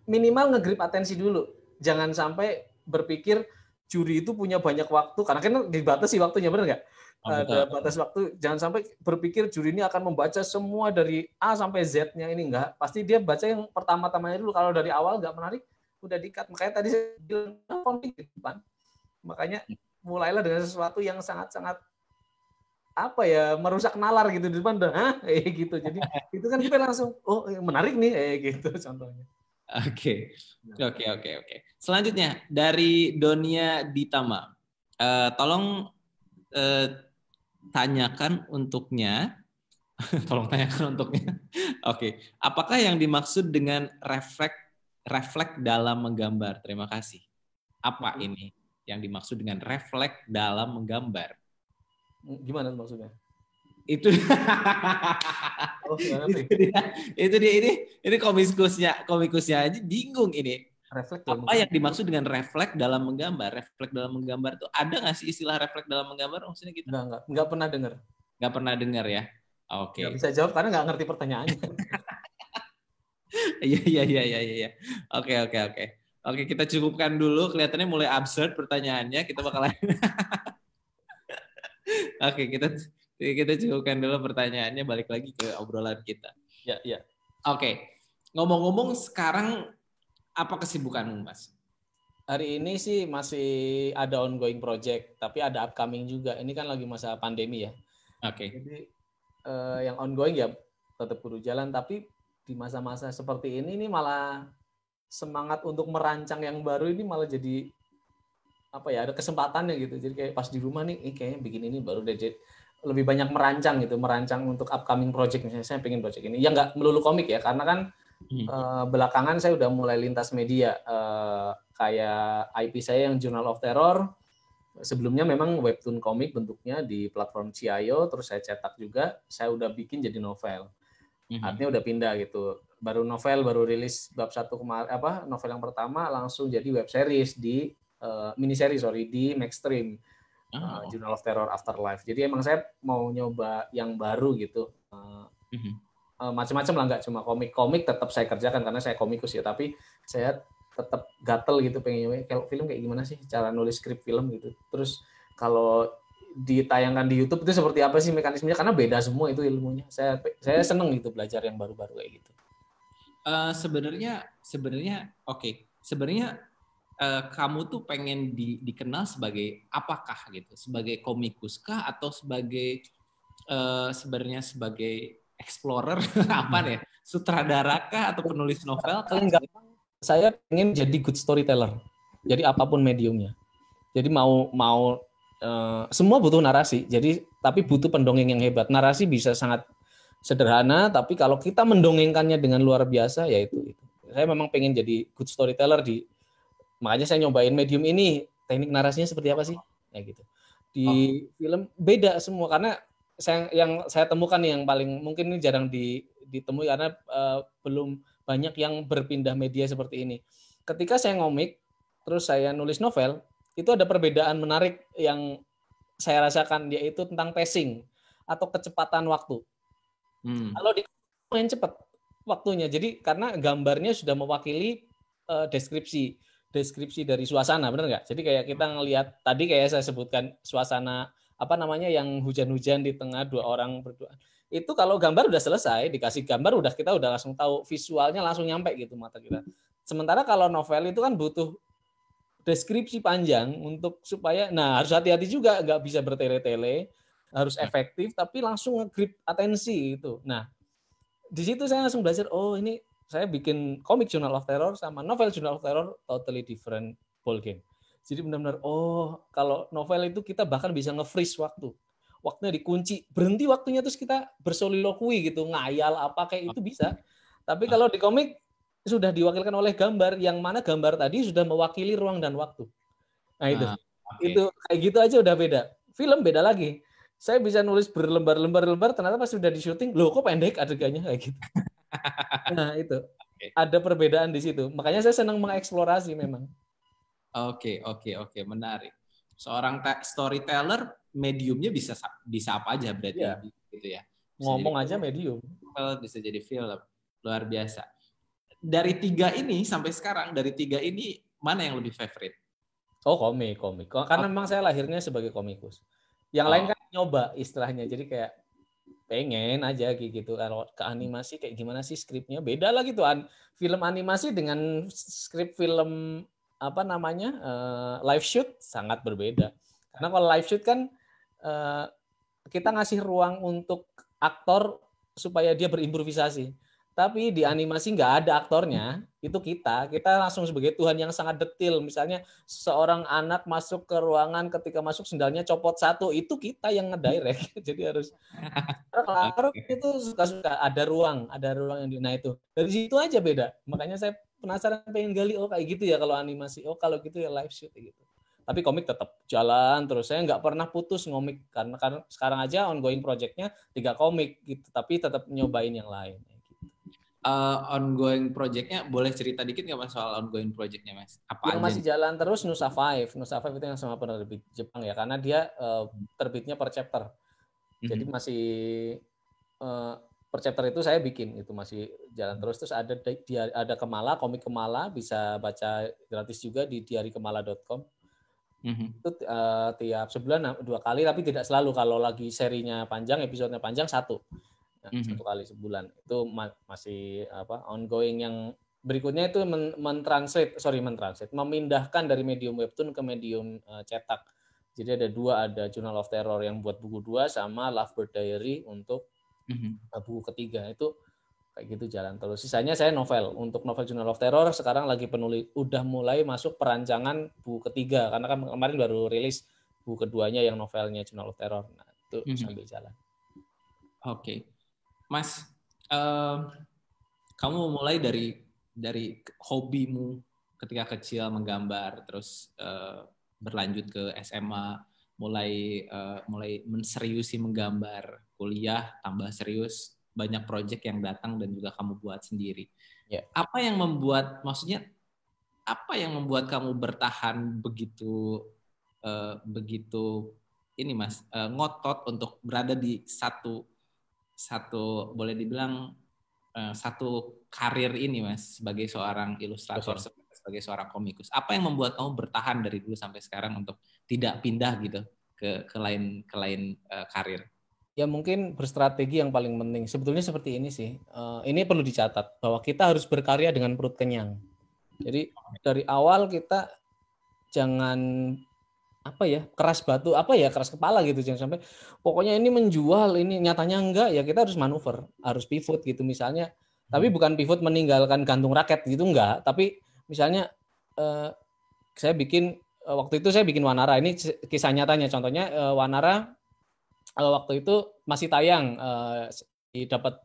minimal ngegrip atensi dulu. Jangan sampai berpikir juri itu punya banyak waktu karena kan dibatasi waktunya benar nggak? Oh, ada batas waktu. Jangan sampai berpikir juri ini akan membaca semua dari A sampai Z-nya ini enggak. Pasti dia baca yang pertama-tamanya dulu. Kalau dari awal enggak menarik, udah dikat. Makanya tadi saya bilang konflik di depan. Makanya mulailah dengan sesuatu yang sangat-sangat apa ya merusak nalar gitu di depan udah Hah? eh gitu jadi itu kan kita langsung oh eh, menarik nih eh gitu contohnya oke nah. oke oke oke selanjutnya dari Donia Ditama uh, tolong uh, tanyakan untuknya tolong tanyakan untuknya. Oke, okay. apakah yang dimaksud dengan refleks reflek dalam menggambar? Terima kasih. Apa ini yang dimaksud dengan refleks dalam menggambar? Gimana maksudnya? Itu oh, itu dia, itu dia ini ini komikusnya komikusnya aja bingung ini. Reflect apa yang dimaksud dengan refleks dalam menggambar? Refleks dalam menggambar itu ada nggak sih istilah refleks dalam menggambar? Maksudnya gitu? Nggak, nggak, nggak pernah dengar. Nggak pernah dengar ya? Oke. Okay. bisa jawab karena nggak ngerti pertanyaannya. Iya iya iya iya iya. Oke oke oke. Oke kita cukupkan dulu. Kelihatannya mulai absurd pertanyaannya. Kita bakal oke kita kita cukupkan dulu pertanyaannya. Balik lagi ke obrolan kita. Ya ya. Oke. Ngomong-ngomong sekarang apa kesibukanmu, Mas? Hari ini sih masih ada ongoing project, tapi ada upcoming juga. Ini kan lagi masa pandemi ya. Oke. Okay. Jadi eh, yang ongoing ya tetap perlu jalan, tapi di masa-masa seperti ini ini malah semangat untuk merancang yang baru ini malah jadi apa ya ada kesempatannya gitu. Jadi kayak pas di rumah nih, eh, kayaknya bikin ini baru deh lebih banyak merancang gitu, merancang untuk upcoming project misalnya saya pengen project ini. Ya nggak melulu komik ya, karena kan uh, belakangan saya udah mulai lintas media uh, kayak IP saya yang Journal of Terror sebelumnya memang webtoon komik bentuknya di platform CIO, terus saya cetak juga saya udah bikin jadi novel hmm. artinya udah pindah gitu baru novel baru rilis bab satu kemarin apa novel yang pertama langsung jadi web series di uh, eh, mini series sorry di Maxstream ah. Journal of Terror Afterlife jadi emang saya mau nyoba yang baru gitu uh, Eh, macam-macam lah nggak cuma komik-komik tetap saya kerjakan karena saya komikus ya tapi saya tetap gatel gitu pengen kalau film kayak gimana sih cara nulis skrip film gitu terus kalau ditayangkan di YouTube itu seperti apa sih mekanismenya karena beda semua itu ilmunya saya saya seneng gitu belajar yang baru-baru kayak gitu uh, sebenarnya sebenarnya oke okay. sebenarnya uh, kamu tuh pengen di, dikenal sebagai apakah gitu sebagai komikuska atau sebagai uh, sebenarnya sebagai explorer apa ya kah atau penulis novel paling enggak saya ingin jadi good storyteller jadi apapun mediumnya jadi mau mau uh, semua butuh narasi jadi tapi butuh pendongeng yang hebat narasi bisa sangat sederhana tapi kalau kita mendongengkannya dengan luar biasa yaitu itu saya memang pengen jadi good storyteller di makanya saya nyobain medium ini teknik narasinya seperti apa sih ya gitu di oh. film beda semua karena saya, yang saya temukan yang paling mungkin ini jarang di, ditemui karena uh, belum banyak yang berpindah media seperti ini. Ketika saya ngomik, terus saya nulis novel, itu ada perbedaan menarik yang saya rasakan yaitu tentang pacing atau kecepatan waktu. Hmm. Kalau di main cepat waktunya, jadi karena gambarnya sudah mewakili uh, deskripsi deskripsi dari suasana, benar nggak? Jadi kayak kita ngelihat tadi kayak saya sebutkan suasana apa namanya yang hujan-hujan di tengah dua orang berdua itu kalau gambar udah selesai dikasih gambar udah kita udah langsung tahu visualnya langsung nyampe gitu mata kita sementara kalau novel itu kan butuh deskripsi panjang untuk supaya nah harus hati-hati juga nggak bisa bertele-tele harus efektif tapi langsung ngegrip atensi itu nah di situ saya langsung belajar oh ini saya bikin komik Journal of Terror sama novel Journal of Terror totally different ball game jadi benar-benar oh kalau novel itu kita bahkan bisa nge-freeze waktu. Waktunya dikunci, berhenti waktunya terus kita bersolilokui gitu, ngayal apa kayak itu bisa. Tapi ah. kalau di komik sudah diwakilkan oleh gambar yang mana gambar tadi sudah mewakili ruang dan waktu. Nah itu. Nah, okay. Itu kayak gitu aja udah beda. Film beda lagi. Saya bisa nulis berlembar-lembar-lembar ternyata pas sudah di syuting, loh kok pendek adegannya kayak gitu. Nah, itu. Ada perbedaan di situ. Makanya saya senang mengeksplorasi memang. Oke, okay, oke, okay, oke, okay. menarik. Seorang storyteller mediumnya bisa bisa apa aja berarti yeah. gitu ya. Bisa Ngomong aja film, medium. Bisa jadi film. Luar biasa. Dari tiga ini sampai sekarang dari tiga ini mana yang lebih favorite? Oh, komik, komik. Karena memang saya lahirnya sebagai komikus. Yang oh. lain kan nyoba istilahnya. Jadi kayak pengen aja gitu kalau er, ke animasi kayak gimana sih skripnya beda lah gitu film animasi dengan skrip film apa namanya uh, live shoot sangat berbeda. Karena kalau live shoot kan uh, kita ngasih ruang untuk aktor supaya dia berimprovisasi. Tapi di animasi nggak ada aktornya, itu kita. Kita langsung sebagai Tuhan yang sangat detil. Misalnya seorang anak masuk ke ruangan ketika masuk sendalnya copot satu, itu kita yang ngedirect. Jadi harus kalau itu suka-suka ada ruang, ada ruang yang di nah itu. Dari situ aja beda. Makanya saya penasaran pengen gali oh kayak gitu ya kalau animasi oh kalau gitu ya live shoot gitu tapi komik tetap jalan terus saya nggak pernah putus ngomik karena karena sekarang aja ongoing projectnya tiga komik gitu tapi tetap nyobain yang lain uh, ongoing projectnya boleh cerita dikit nggak mas soal ongoing projectnya mas apa yang aja masih nih? jalan terus Nusa Five Nusa Five itu yang sama penerbit Jepang ya karena dia uh, terbitnya per chapter jadi mm -hmm. masih uh, per chapter itu saya bikin itu masih jalan terus terus ada di, ada Kemala komik Kemala bisa baca gratis juga di diarykemala.com mm-hmm. itu uh, tiap sebulan nah, dua kali tapi tidak selalu kalau lagi serinya panjang episodenya panjang satu nah, mm-hmm. satu kali sebulan itu ma- masih apa ongoing yang berikutnya itu men- mentranslate sorry mentranslate memindahkan dari medium webtoon ke medium uh, cetak jadi ada dua ada Journal of Terror yang buat buku dua sama Lovebird Diary untuk mm-hmm. buku ketiga itu kayak gitu jalan terus. Sisanya saya novel. Untuk novel Journal of Terror sekarang lagi penulis udah mulai masuk perancangan buku ketiga karena kan kemarin baru rilis buku keduanya yang novelnya Journal of Terror. Nah, itu mm-hmm. sambil jalan. Oke. Okay. Mas, uh, kamu mulai dari dari hobimu ketika kecil menggambar terus uh, berlanjut ke SMA mulai uh, mulai menseriusi menggambar kuliah tambah serius banyak proyek yang datang dan juga kamu buat sendiri yeah. apa yang membuat maksudnya apa yang membuat kamu bertahan begitu uh, begitu ini mas uh, ngotot untuk berada di satu satu boleh dibilang uh, satu karir ini mas sebagai seorang ilustrator sebagai seorang komikus apa yang membuat kamu bertahan dari dulu sampai sekarang untuk tidak pindah gitu ke ke lain ke lain uh, karir. Ya mungkin berstrategi yang paling penting. Sebetulnya seperti ini sih. Uh, ini perlu dicatat bahwa kita harus berkarya dengan perut kenyang. Jadi dari awal kita jangan apa ya keras batu apa ya keras kepala gitu jangan sampai pokoknya ini menjual ini nyatanya enggak ya kita harus manuver harus pivot gitu misalnya tapi bukan pivot meninggalkan gantung raket gitu enggak tapi misalnya eh, saya bikin Eh, waktu itu saya bikin Wanara. Ini kisah nyatanya. Contohnya eh, Wanara eh, waktu itu masih tayang dapat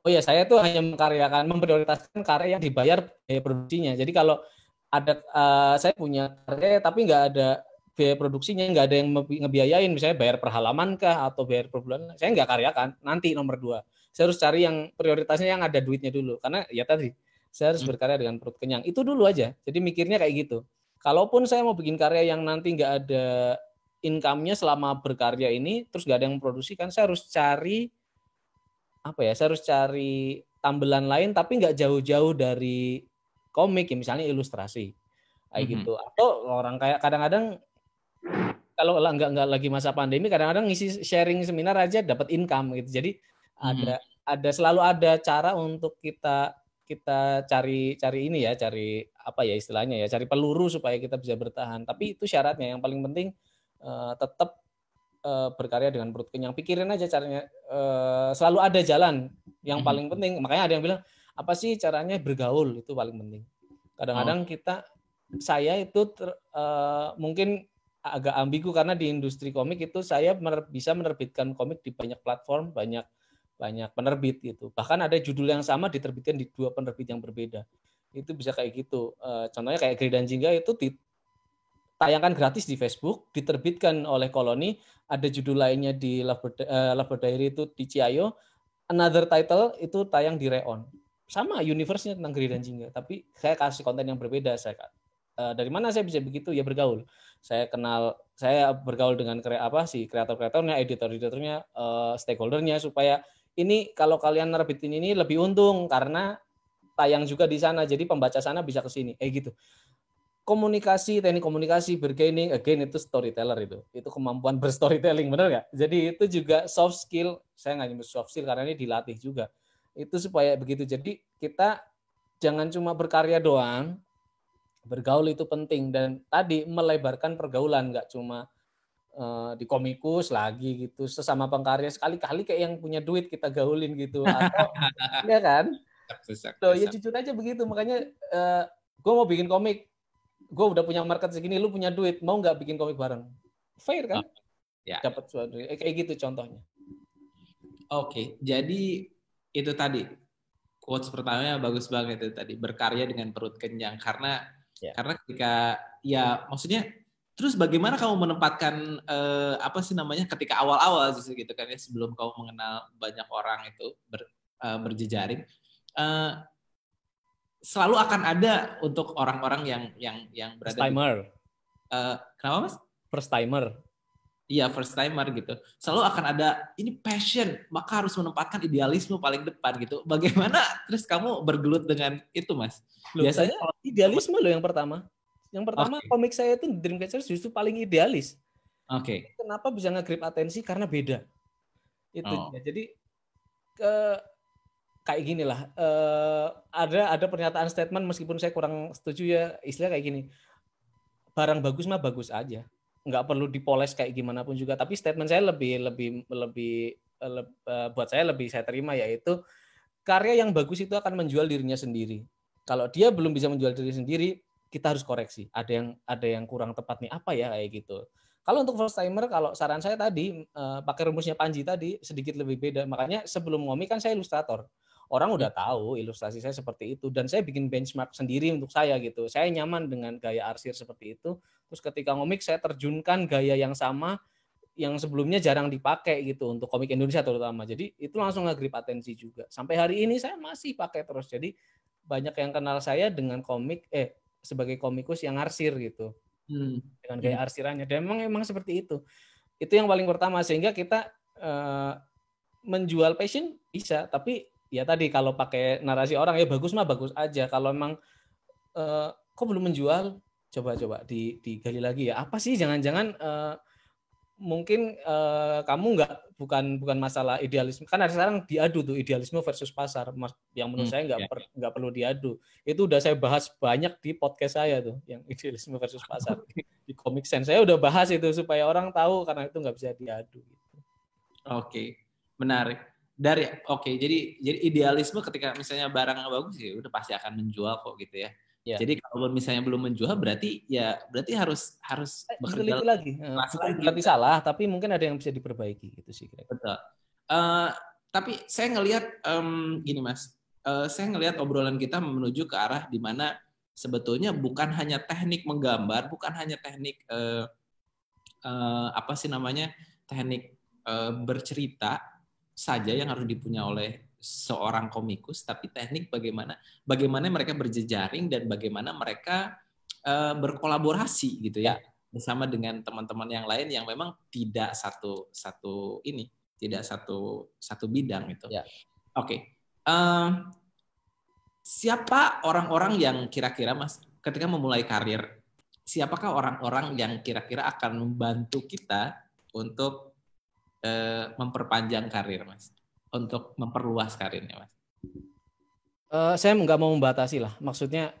Oh ya, saya tuh hanya mengkaryakan, memprioritaskan karya yang dibayar biaya produksinya. Jadi kalau ada uh, saya punya karya tapi nggak ada biaya produksinya, nggak ada yang ngebiayain, misalnya bayar per kah atau bayar per bulan, saya nggak karyakan. Nanti nomor dua, saya harus cari yang prioritasnya yang ada duitnya dulu, karena ya tadi saya harus hmm. berkarya dengan perut kenyang. Itu dulu aja. Jadi mikirnya kayak gitu kalaupun saya mau bikin karya yang nanti nggak ada income-nya selama berkarya ini terus nggak ada yang memproduksi, kan saya harus cari apa ya saya harus cari tambelan lain tapi nggak jauh-jauh dari komik ya misalnya ilustrasi kayak mm-hmm. gitu atau orang kayak kadang-kadang kalau nggak nggak lagi masa pandemi kadang-kadang ngisi sharing seminar aja dapat income gitu jadi mm-hmm. ada ada selalu ada cara untuk kita kita cari cari ini ya, cari apa ya istilahnya ya, cari peluru supaya kita bisa bertahan. Tapi itu syaratnya yang paling penting uh, tetap uh, berkarya dengan perut kenyang. Pikirin aja caranya uh, selalu ada jalan yang mhm. paling penting. Makanya ada yang bilang apa sih caranya bergaul itu paling penting. Kadang-kadang oh. kita saya itu ter, uh, mungkin agak ambigu karena di industri komik itu saya mener, bisa menerbitkan komik di banyak platform, banyak banyak penerbit gitu. Bahkan ada judul yang sama diterbitkan di dua penerbit yang berbeda. Itu bisa kayak gitu. Eh, contohnya kayak Geri dan Jingga itu ditayangkan gratis di Facebook, diterbitkan oleh Koloni, ada judul lainnya di Labor, eh, Diary itu di CIO, another title itu tayang di Reon. Sama universe-nya tentang Geri dan Jingga, tapi saya kasih konten yang berbeda. Saya kan. dari mana saya bisa begitu? Ya bergaul. Saya kenal saya bergaul dengan kre, apa sih kreator-kreatornya, editor-editornya, uh, stakeholdernya supaya ini kalau kalian nerbitin ini lebih untung karena tayang juga di sana. Jadi pembaca sana bisa ke sini. Eh gitu. Komunikasi, teknik komunikasi, bergaining, again itu storyteller itu. Itu kemampuan berstorytelling, bener nggak? Jadi itu juga soft skill. Saya nggak nyebut soft skill karena ini dilatih juga. Itu supaya begitu. Jadi kita jangan cuma berkarya doang, bergaul itu penting dan tadi melebarkan pergaulan nggak cuma Eh, di komikus lagi gitu sesama pengkarya sekali-kali kayak yang punya duit kita gaulin gitu atau ya kan so ya jujur aja begitu makanya uh, eh, gue mau bikin komik gue udah punya market segini lu punya duit mau nggak bikin komik bareng fair kan oh, ya. dapat suatu eh, kayak gitu contohnya oke okay, jadi itu tadi quotes pertamanya bagus banget itu tadi berkarya dengan perut kenyang karena ya. karena ketika ya maksudnya Terus bagaimana kamu menempatkan uh, apa sih namanya ketika awal-awal gitu kan ya sebelum kamu mengenal banyak orang itu ber, uh, berjejaring uh, selalu akan ada untuk orang-orang yang yang yang berada first timer. Di, uh, kenapa mas? First timer. Iya first timer gitu. Selalu akan ada ini passion maka harus menempatkan idealisme paling depan gitu. Bagaimana terus kamu bergelut dengan itu mas? Loh, Biasanya idealisme loh yang pertama yang pertama okay. komik saya itu Dreamcatcher justru paling idealis. Oke. Okay. Kenapa bisa nge-grip atensi karena beda. Itu oh. Jadi ke kayak gini lah. Uh, ada ada pernyataan statement meskipun saya kurang setuju ya istilah kayak gini. Barang bagus mah bagus aja. Nggak perlu dipoles kayak gimana pun juga. Tapi statement saya lebih lebih lebih uh, buat saya lebih saya terima yaitu karya yang bagus itu akan menjual dirinya sendiri. Kalau dia belum bisa menjual diri sendiri, kita harus koreksi. Ada yang ada yang kurang tepat nih apa ya kayak gitu. Kalau untuk first timer, kalau saran saya tadi eh, pakai rumusnya Panji tadi sedikit lebih beda. Makanya sebelum ngomik kan saya ilustrator. Orang udah hmm. tahu ilustrasi saya seperti itu dan saya bikin benchmark sendiri untuk saya gitu. Saya nyaman dengan gaya arsir seperti itu. Terus ketika ngomik saya terjunkan gaya yang sama yang sebelumnya jarang dipakai gitu untuk komik Indonesia terutama. Jadi itu langsung nge-grip atensi juga. Sampai hari ini saya masih pakai terus. Jadi banyak yang kenal saya dengan komik eh sebagai komikus yang arsir gitu hmm. dengan hmm. gaya arsirannya dan memang emang seperti itu itu yang paling pertama sehingga kita uh, menjual passion bisa tapi ya tadi kalau pakai narasi orang ya bagus mah bagus aja kalau emang uh, kok belum menjual coba-coba di digali lagi ya apa sih jangan-jangan uh, mungkin uh, kamu nggak bukan bukan masalah idealisme kan ada sekarang diadu tuh idealisme versus pasar yang menurut hmm, saya nggak ya. per, nggak perlu diadu itu udah saya bahas banyak di podcast saya tuh yang idealisme versus pasar di comic sense saya udah bahas itu supaya orang tahu karena itu nggak bisa diadu gitu. Oke, menarik. Dari oke, jadi jadi idealisme ketika misalnya barang yang bagus ya udah pasti akan menjual kok gitu ya. Ya. Jadi kalau misalnya belum menjual berarti ya berarti harus harus eh, bekerja lagi. Eh, lagi. salah, tapi mungkin ada yang bisa diperbaiki gitu sih kira-kira. Betul. Uh, tapi saya ngelihat um, gini mas, uh, saya ngelihat obrolan kita menuju ke arah di mana sebetulnya bukan hanya teknik menggambar, bukan hanya teknik uh, uh, apa sih namanya teknik uh, bercerita saja yang harus dipunya oleh seorang komikus, tapi teknik bagaimana bagaimana mereka berjejaring dan bagaimana mereka uh, berkolaborasi gitu ya bersama dengan teman-teman yang lain yang memang tidak satu satu ini tidak satu satu bidang itu. Ya. Oke. Okay. Uh, eh, siapa orang-orang yang kira-kira Mas ketika memulai karir siapakah orang-orang yang kira-kira akan membantu kita untuk uh, memperpanjang karir, Mas? untuk memperluas karirnya, Mas? Uh, saya nggak mau membatasi lah. Maksudnya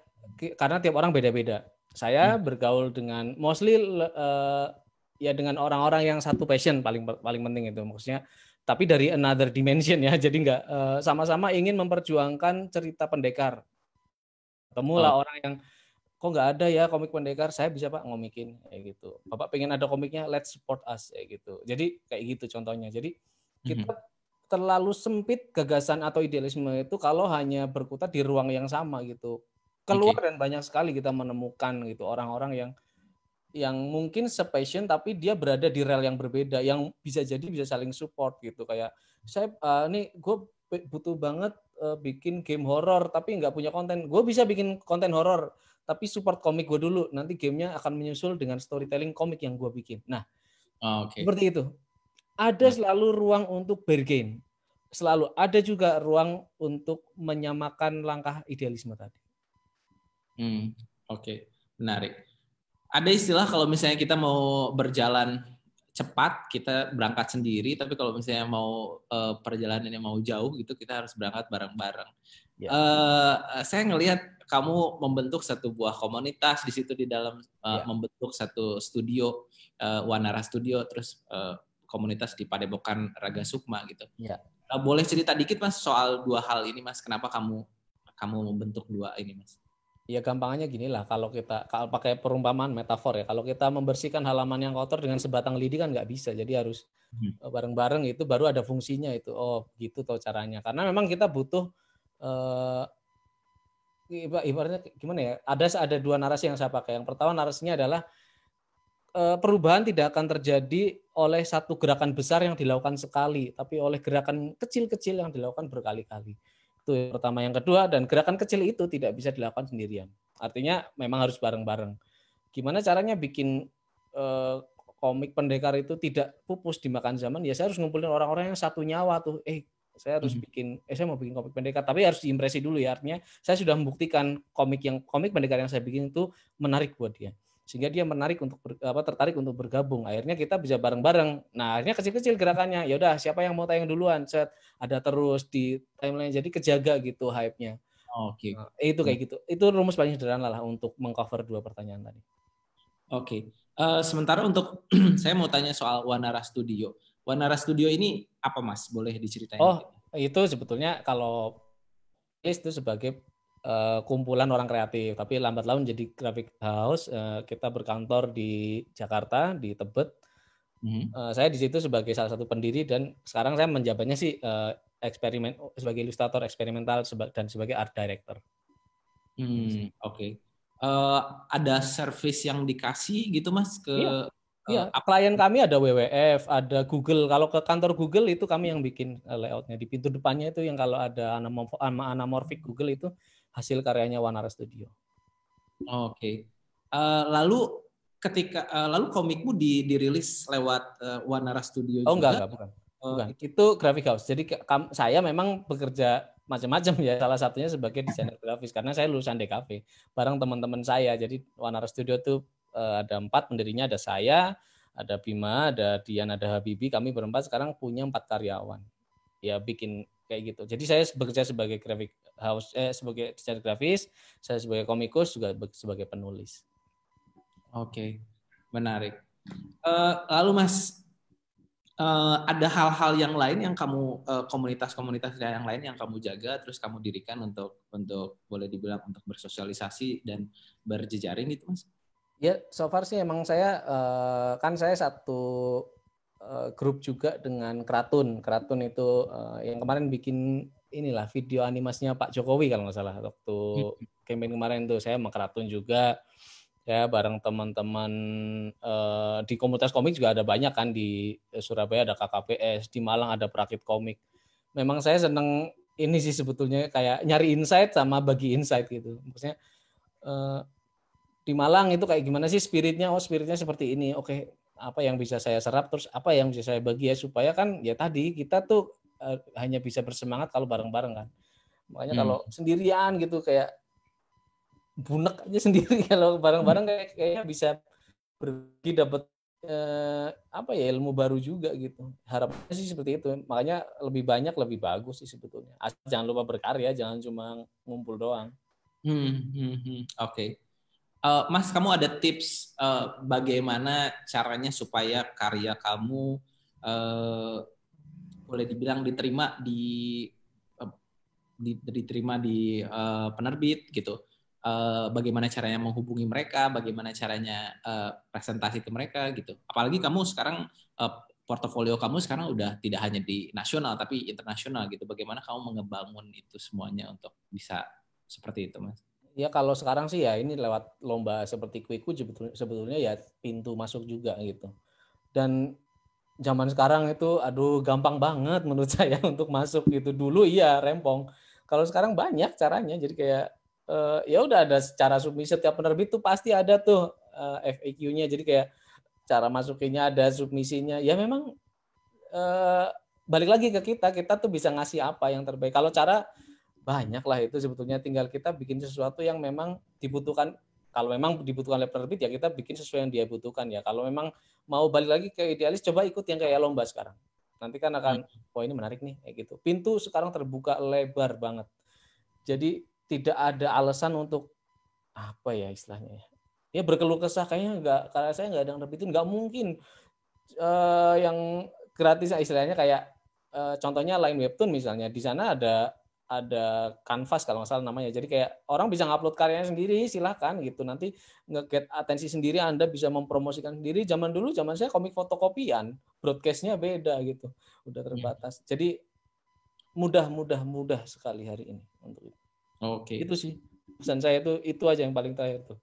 karena tiap orang beda-beda. Saya hmm. bergaul dengan mostly uh, ya dengan orang-orang yang satu passion paling paling penting itu maksudnya. Tapi dari another dimension ya. Jadi nggak sama eh, sama-sama ingin memperjuangkan cerita pendekar. Ketemulah oh. orang yang kok nggak ada ya komik pendekar saya bisa pak ngomikin kayak gitu bapak pengen ada komiknya let's support us kayak gitu jadi kayak gitu contohnya jadi kita -hmm terlalu sempit gagasan atau idealisme itu kalau hanya berkutat di ruang yang sama gitu. Keluar okay. dan banyak sekali kita menemukan gitu orang-orang yang yang mungkin sepassion tapi dia berada di rel yang berbeda yang bisa jadi bisa saling support gitu kayak saya uh, nih gue butuh banget uh, bikin game horror tapi nggak punya konten gue bisa bikin konten horror tapi support komik gue dulu nanti gamenya akan menyusul dengan storytelling komik yang gue bikin nah oh, okay. seperti itu ada selalu ruang untuk bergen. Selalu ada juga ruang untuk menyamakan langkah idealisme tadi. Hmm, oke, okay. menarik. Ada istilah kalau misalnya kita mau berjalan cepat, kita berangkat sendiri, tapi kalau misalnya mau eh, perjalanan yang mau jauh gitu, kita harus berangkat bareng-bareng. Yeah. Ya. Uh, saya ngelihat kamu membentuk satu buah komunitas di situ di dalam uh, eh, yeah. membentuk satu studio uh, Wanara Studio, terus uh, komunitas di Padepokan Raga Sukma gitu. Ya. Boleh cerita dikit mas soal dua hal ini mas, kenapa kamu kamu membentuk dua ini mas? Ya gampangnya gini lah, kalau kita kalau pakai perumpamaan metafor ya, kalau kita membersihkan halaman yang kotor dengan sebatang lidi kan nggak bisa, jadi harus hmm. eh, bareng-bareng itu baru ada fungsinya itu. Oh gitu tau caranya, karena memang kita butuh eh, ibaratnya gimana ya? Ada ada dua narasi yang saya pakai. Yang pertama narasinya adalah Eh, perubahan tidak akan terjadi oleh satu gerakan besar yang dilakukan sekali, tapi oleh gerakan kecil-kecil yang dilakukan berkali-kali. Itu yang pertama. Yang kedua, dan gerakan kecil itu tidak bisa dilakukan sendirian. Artinya memang harus bareng-bareng. Gimana caranya bikin eh, komik pendekar itu tidak pupus dimakan zaman? Ya saya harus ngumpulin orang-orang yang satu nyawa tuh. Eh, saya harus hmm. bikin, eh saya mau bikin komik pendekar, tapi harus diimpresi dulu ya. Artinya saya sudah membuktikan komik yang komik pendekar yang saya bikin itu menarik buat dia sehingga dia menarik untuk ber, apa tertarik untuk bergabung. Akhirnya kita bisa bareng-bareng. Nah, akhirnya kecil-kecil gerakannya. Ya udah, siapa yang mau tayang duluan? Set ada terus di timeline jadi kejaga gitu hype-nya. Oh, oke. Okay. Nah, itu kayak gitu. Itu rumus paling sederhana lah untuk mengcover dua pertanyaan tadi. Oke. Okay. Uh, eh, sementara untuk saya mau tanya soal Wanara Studio. Wanara Studio ini apa Mas? Boleh diceritain? Oh, itu sebetulnya kalau itu sebagai uh, kumpulan orang kreatif, tapi lambat laun jadi graphic house. Uh, kita berkantor di Jakarta, di Tebet. Mm-hmm. Uh, saya di situ sebagai salah satu pendiri dan sekarang saya menjabatnya sih uh, eksperimen sebagai ilustrator eksperimental dan sebagai art director. Hmm, gitu oke. Okay. Uh, ada service yang dikasih gitu mas ke iya. Iya, klien kami ada WWF, ada Google. Kalau ke kantor Google itu kami yang bikin layoutnya. Di pintu depannya itu yang kalau ada anamorphic Google itu hasil karyanya Wanara Studio. Oke. Okay. Uh, eh, lalu ketika uh, lalu komikmu di, dirilis lewat uh, Wanara Studio oh, juga. enggak, enggak, bukan. Uh, Itu graphic house. Jadi kam, saya memang bekerja macam-macam ya. Salah satunya sebagai desainer grafis karena saya lulusan DKV bareng teman-teman saya. Jadi Wanara Studio itu uh, ada empat pendirinya ada saya, ada Bima, ada Dian, ada Habibi. Kami berempat sekarang punya empat karyawan. Ya bikin kayak gitu. Jadi saya bekerja sebagai graphic house eh sebagai desain grafis, saya sebagai komikus juga sebagai penulis. Oke, menarik. Uh, lalu Mas uh, ada hal-hal yang lain yang kamu komunitas eh, komunitas-komunitas yang lain yang kamu jaga terus kamu dirikan untuk untuk boleh dibilang untuk bersosialisasi dan berjejaring gitu Mas? Ya, so far sih emang saya uh, kan saya satu Eh, grup juga dengan Keraton. Keraton itu uh, yang kemarin bikin inilah video animasinya Pak Jokowi kalau nggak salah waktu hmm. campaign kemarin tuh saya sama Kratun juga ya bareng teman-teman uh, di komunitas komik juga ada banyak kan di Surabaya ada KKPS di Malang ada perakit komik memang saya seneng ini sih sebetulnya kayak nyari insight sama bagi insight gitu maksudnya uh, di Malang itu kayak gimana sih spiritnya oh spiritnya seperti ini oke apa yang bisa saya serap terus apa yang bisa saya bagi ya supaya kan ya tadi kita tuh uh, hanya bisa bersemangat kalau bareng-bareng kan makanya hmm. kalau sendirian gitu kayak bunek aja sendiri kalau bareng-bareng kayak kayaknya bisa pergi dapat eh, apa ya ilmu baru juga gitu harapnya sih seperti itu makanya lebih banyak lebih bagus sih sebetulnya Asal jangan lupa berkarya jangan cuma ngumpul doang hmm, hmm, hmm. oke okay uh, Mas kamu ada tips uh, bagaimana caranya supaya karya kamu uh, boleh dibilang diterima di, uh, diterima di uh, penerbit gitu. Uh, bagaimana caranya menghubungi mereka, bagaimana caranya uh, presentasi ke mereka gitu. Apalagi kamu sekarang uh, portofolio kamu sekarang udah tidak hanya di nasional tapi internasional gitu. Bagaimana kamu mengembangun itu semuanya untuk bisa seperti itu, Mas? ya kalau sekarang sih ya ini lewat lomba seperti kuiku sebetulnya ya pintu masuk juga gitu. Dan zaman sekarang itu aduh gampang banget menurut saya untuk masuk gitu. Dulu iya rempong. Kalau sekarang banyak caranya jadi kayak eh, ya udah ada secara submisi setiap penerbit tuh pasti ada tuh eh, FAQ-nya jadi kayak cara masukinnya ada submisinya. Ya memang eh, balik lagi ke kita, kita tuh bisa ngasih apa yang terbaik. Kalau cara banyak lah itu sebetulnya tinggal kita bikin sesuatu yang memang dibutuhkan kalau memang dibutuhkan oleh penerbit ya kita bikin sesuai yang dia butuhkan ya kalau memang mau balik lagi ke idealis coba ikut yang kayak lomba sekarang nanti kan akan oh ini menarik nih kayak gitu pintu sekarang terbuka lebar banget jadi tidak ada alasan untuk apa ya istilahnya ya ya berkeluh kesah kayaknya nggak karena saya nggak ada yang terbitin nggak mungkin uh, yang gratis istilahnya kayak uh, contohnya lain webtoon misalnya di sana ada ada kanvas kalau nggak salah namanya. Jadi kayak orang bisa ngupload karyanya sendiri, silahkan gitu. Nanti ngeget atensi sendiri, Anda bisa mempromosikan sendiri. Zaman dulu, zaman saya komik fotokopian, broadcastnya beda gitu, udah iya. terbatas. Jadi mudah, mudah, mudah sekali hari ini untuk itu. Oke. Itu sih pesan saya itu itu aja yang paling terakhir tuh.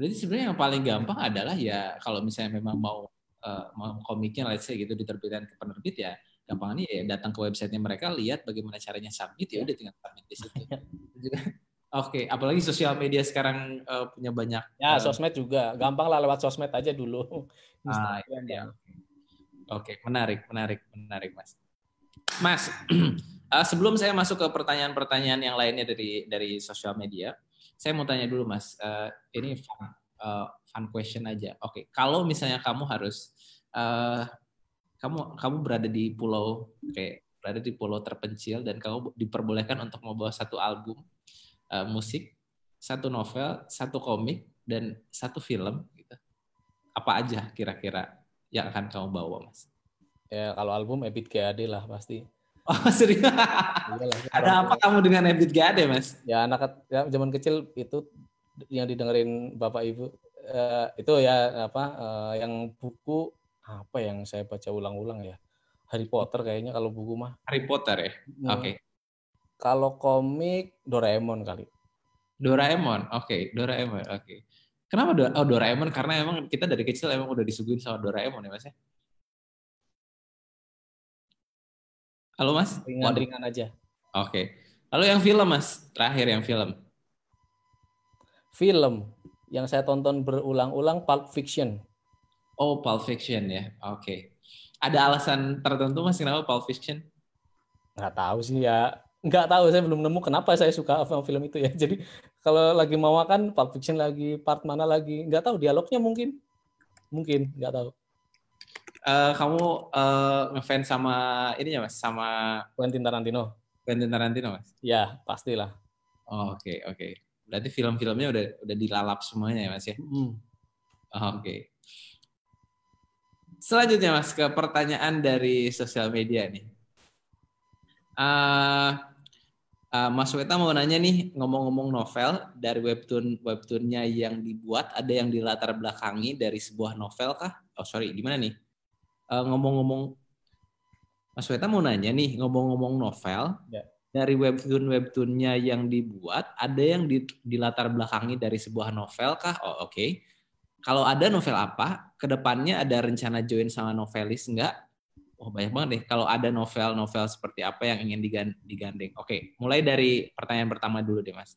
Jadi sebenarnya yang paling gampang adalah ya kalau misalnya memang mau uh, mau komiknya let's say gitu diterbitkan ke penerbit ya gampangnya ya datang ke websitenya mereka lihat bagaimana caranya submit ya iya. udah tinggal submit di situ iya. Oke, apalagi sosial media sekarang uh, punya banyak. Ya, eh, sosmed juga. Gampang lah lewat sosmed aja dulu. Ah, iya, iya. Oke, menarik, menarik, menarik, Mas. Mas, uh, sebelum saya masuk ke pertanyaan-pertanyaan yang lainnya dari dari sosial media, saya mau tanya dulu, Mas. Uh, ini fun, uh, fun question aja. Oke, kalau misalnya kamu harus uh, kamu kamu berada di pulau kayak berada di pulau terpencil dan kamu diperbolehkan untuk membawa satu album uh, musik, satu novel, satu komik dan satu film gitu. Apa aja kira-kira yang akan kamu bawa, Mas? Ya, kalau album Ebit GAD lah pasti. Oh, serius? Yalah, Ada apa ya. kamu dengan Ebit GAD, Mas? Ya, anak ya, zaman kecil itu yang didengerin Bapak Ibu uh, itu ya apa uh, yang buku apa yang saya baca ulang-ulang ya Harry Potter kayaknya kalau buku mah Harry Potter ya hmm. oke okay. kalau komik Doraemon kali Doraemon oke okay. Doraemon oke okay. kenapa Do oh, Doraemon karena emang kita dari kecil emang udah disuguhin sama Doraemon ya mas ya halo mas ringan-ringan aja oke okay. lalu yang film mas terakhir yang film film yang saya tonton berulang-ulang Pulp Fiction Oh, Pulp Fiction ya. Oke. Okay. Ada alasan tertentu masih kenapa Pulp Fiction? Nggak tahu sih ya. Nggak tahu, saya belum nemu kenapa saya suka film itu ya. Jadi kalau lagi mau makan Pulp Fiction lagi, part mana lagi, nggak tahu dialognya mungkin. Mungkin, nggak tahu. Uh, kamu uh, ngefans sama ini ya Mas, sama Quentin Tarantino. Quentin Tarantino, Mas? Ya, pastilah. Oke, oh, oke. Okay, okay. Berarti film-filmnya udah udah dilalap semuanya ya, Mas ya? Mm. Oke. Okay. Selanjutnya Mas ke pertanyaan dari sosial media nih. Uh, uh, Mas Weta mau nanya nih ngomong-ngomong novel dari webtoon webtoonnya yang dibuat ada yang dilatar belakangi dari sebuah novel kah? Oh sorry gimana nih? Uh, ngomong-ngomong Mas Weta mau nanya nih ngomong-ngomong novel ya. dari webtoon webtoonnya yang dibuat ada yang di, dilatar belakangi dari sebuah novel kah? Oh oke. Okay. Kalau ada novel apa kedepannya ada rencana join sama novelis nggak? Oh banyak banget deh. Kalau ada novel-novel seperti apa yang ingin digandeng? Oke, mulai dari pertanyaan pertama dulu deh mas.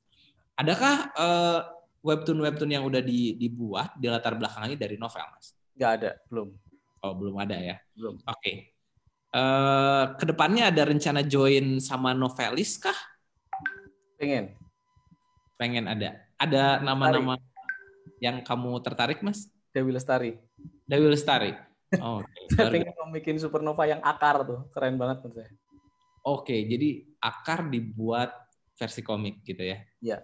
Adakah uh, webtoon-webtoon yang udah di, dibuat di latar belakangnya dari novel mas? Gak ada, belum. Oh belum ada ya? Belum. Oke. Okay. Uh, eh, kedepannya ada rencana join sama novelis kah? Pengen. Pengen ada. Ada nama-nama yang kamu tertarik, Mas? Dewi Lestari. Dewi Lestari. Oh, okay. saya mau bikin supernova yang akar tuh, keren banget menurut saya. Oke, okay, jadi akar dibuat versi komik gitu ya? Iya.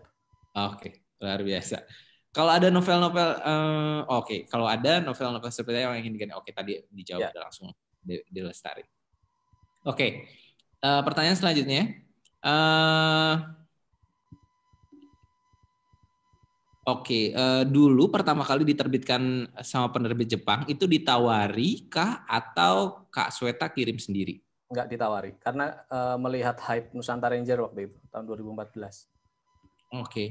Oke, okay, luar biasa. Kalau ada novel-novel, uh, oke, okay. kalau ada novel-novel seperti yang ingin diganti, oke okay, tadi dijawab yeah. Iya. langsung di Lestari. Oke, okay. uh, eh, pertanyaan selanjutnya. Uh, Oke, okay, uh, eh, dulu pertama kali diterbitkan sama penerbit Jepang itu ditawari kah atau Kak Sweta kirim sendiri? Enggak ditawari, karena uh, melihat hype Nusantara Ranger waktu itu tahun 2014. Oke, okay.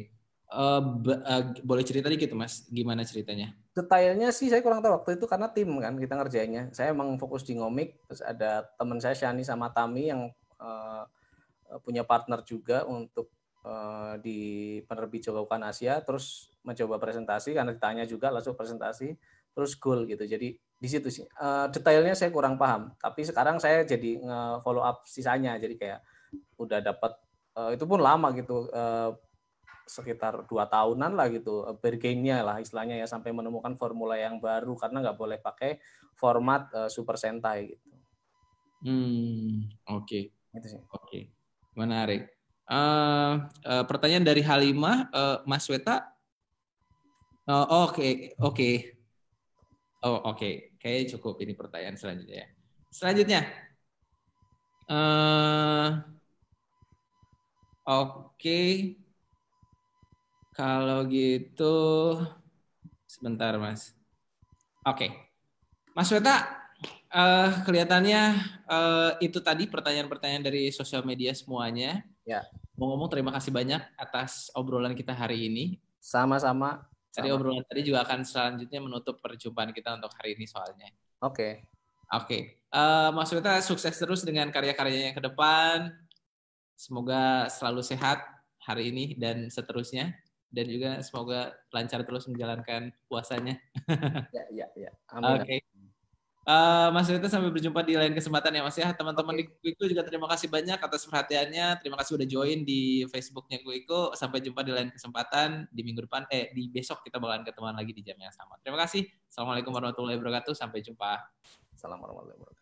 uh, uh, boleh cerita dikit mas, gimana ceritanya? Detailnya sih saya kurang tahu waktu itu karena tim kan kita ngerjainnya. Saya emang fokus di ngomik, terus ada teman saya Shani sama Tami yang uh, punya partner juga untuk Eh, di penerbit Jogokan Asia, terus mencoba presentasi karena ditanya juga langsung presentasi, terus goal gitu. Jadi di situ sih eh, detailnya saya kurang paham, tapi sekarang saya jadi follow up sisanya, jadi kayak udah dapat eh, itu pun lama gitu sekitar dua tahunan lah gitu bergainnya lah istilahnya ya sampai menemukan formula yang baru karena nggak boleh pakai format super sentai gitu. Hmm, oke. Okay. Oke. Okay. Menarik. Uh, uh, pertanyaan dari Halimah, uh, Mas Weta. Oke, uh, oke. Okay, okay. Oh, oke. Okay. Oh, Kayaknya cukup ini pertanyaan selanjutnya. Ya. Selanjutnya. Uh, oke. Okay. Kalau gitu sebentar, Mas. Oke. Okay. Mas Weta, uh, kelihatannya uh, itu tadi pertanyaan-pertanyaan dari sosial media semuanya Ya. Mau ngomong terima kasih banyak atas obrolan kita hari ini. Sama-sama. Tadi Sama. obrolan tadi juga akan selanjutnya menutup perjumpaan kita untuk hari ini soalnya. Oke. Okay. Oke. Okay. Uh, eh, maksudnya sukses terus dengan karya-karyanya ke depan. Semoga selalu sehat hari ini dan seterusnya dan juga semoga lancar terus menjalankan puasanya. Ya, ya, ya. Oke. Okay. Uh, Mas Rita sampai berjumpa di lain kesempatan ya Mas ya. Teman-teman okay. di Kuiku juga terima kasih banyak atas perhatiannya. Terima kasih udah join di Facebooknya Kuiku. Sampai jumpa di lain kesempatan di minggu depan. Eh di besok kita bakalan ketemuan lagi di jam yang sama. Terima kasih. Assalamualaikum warahmatullahi wabarakatuh. Sampai jumpa. Assalamualaikum warahmatullahi wabarakatuh.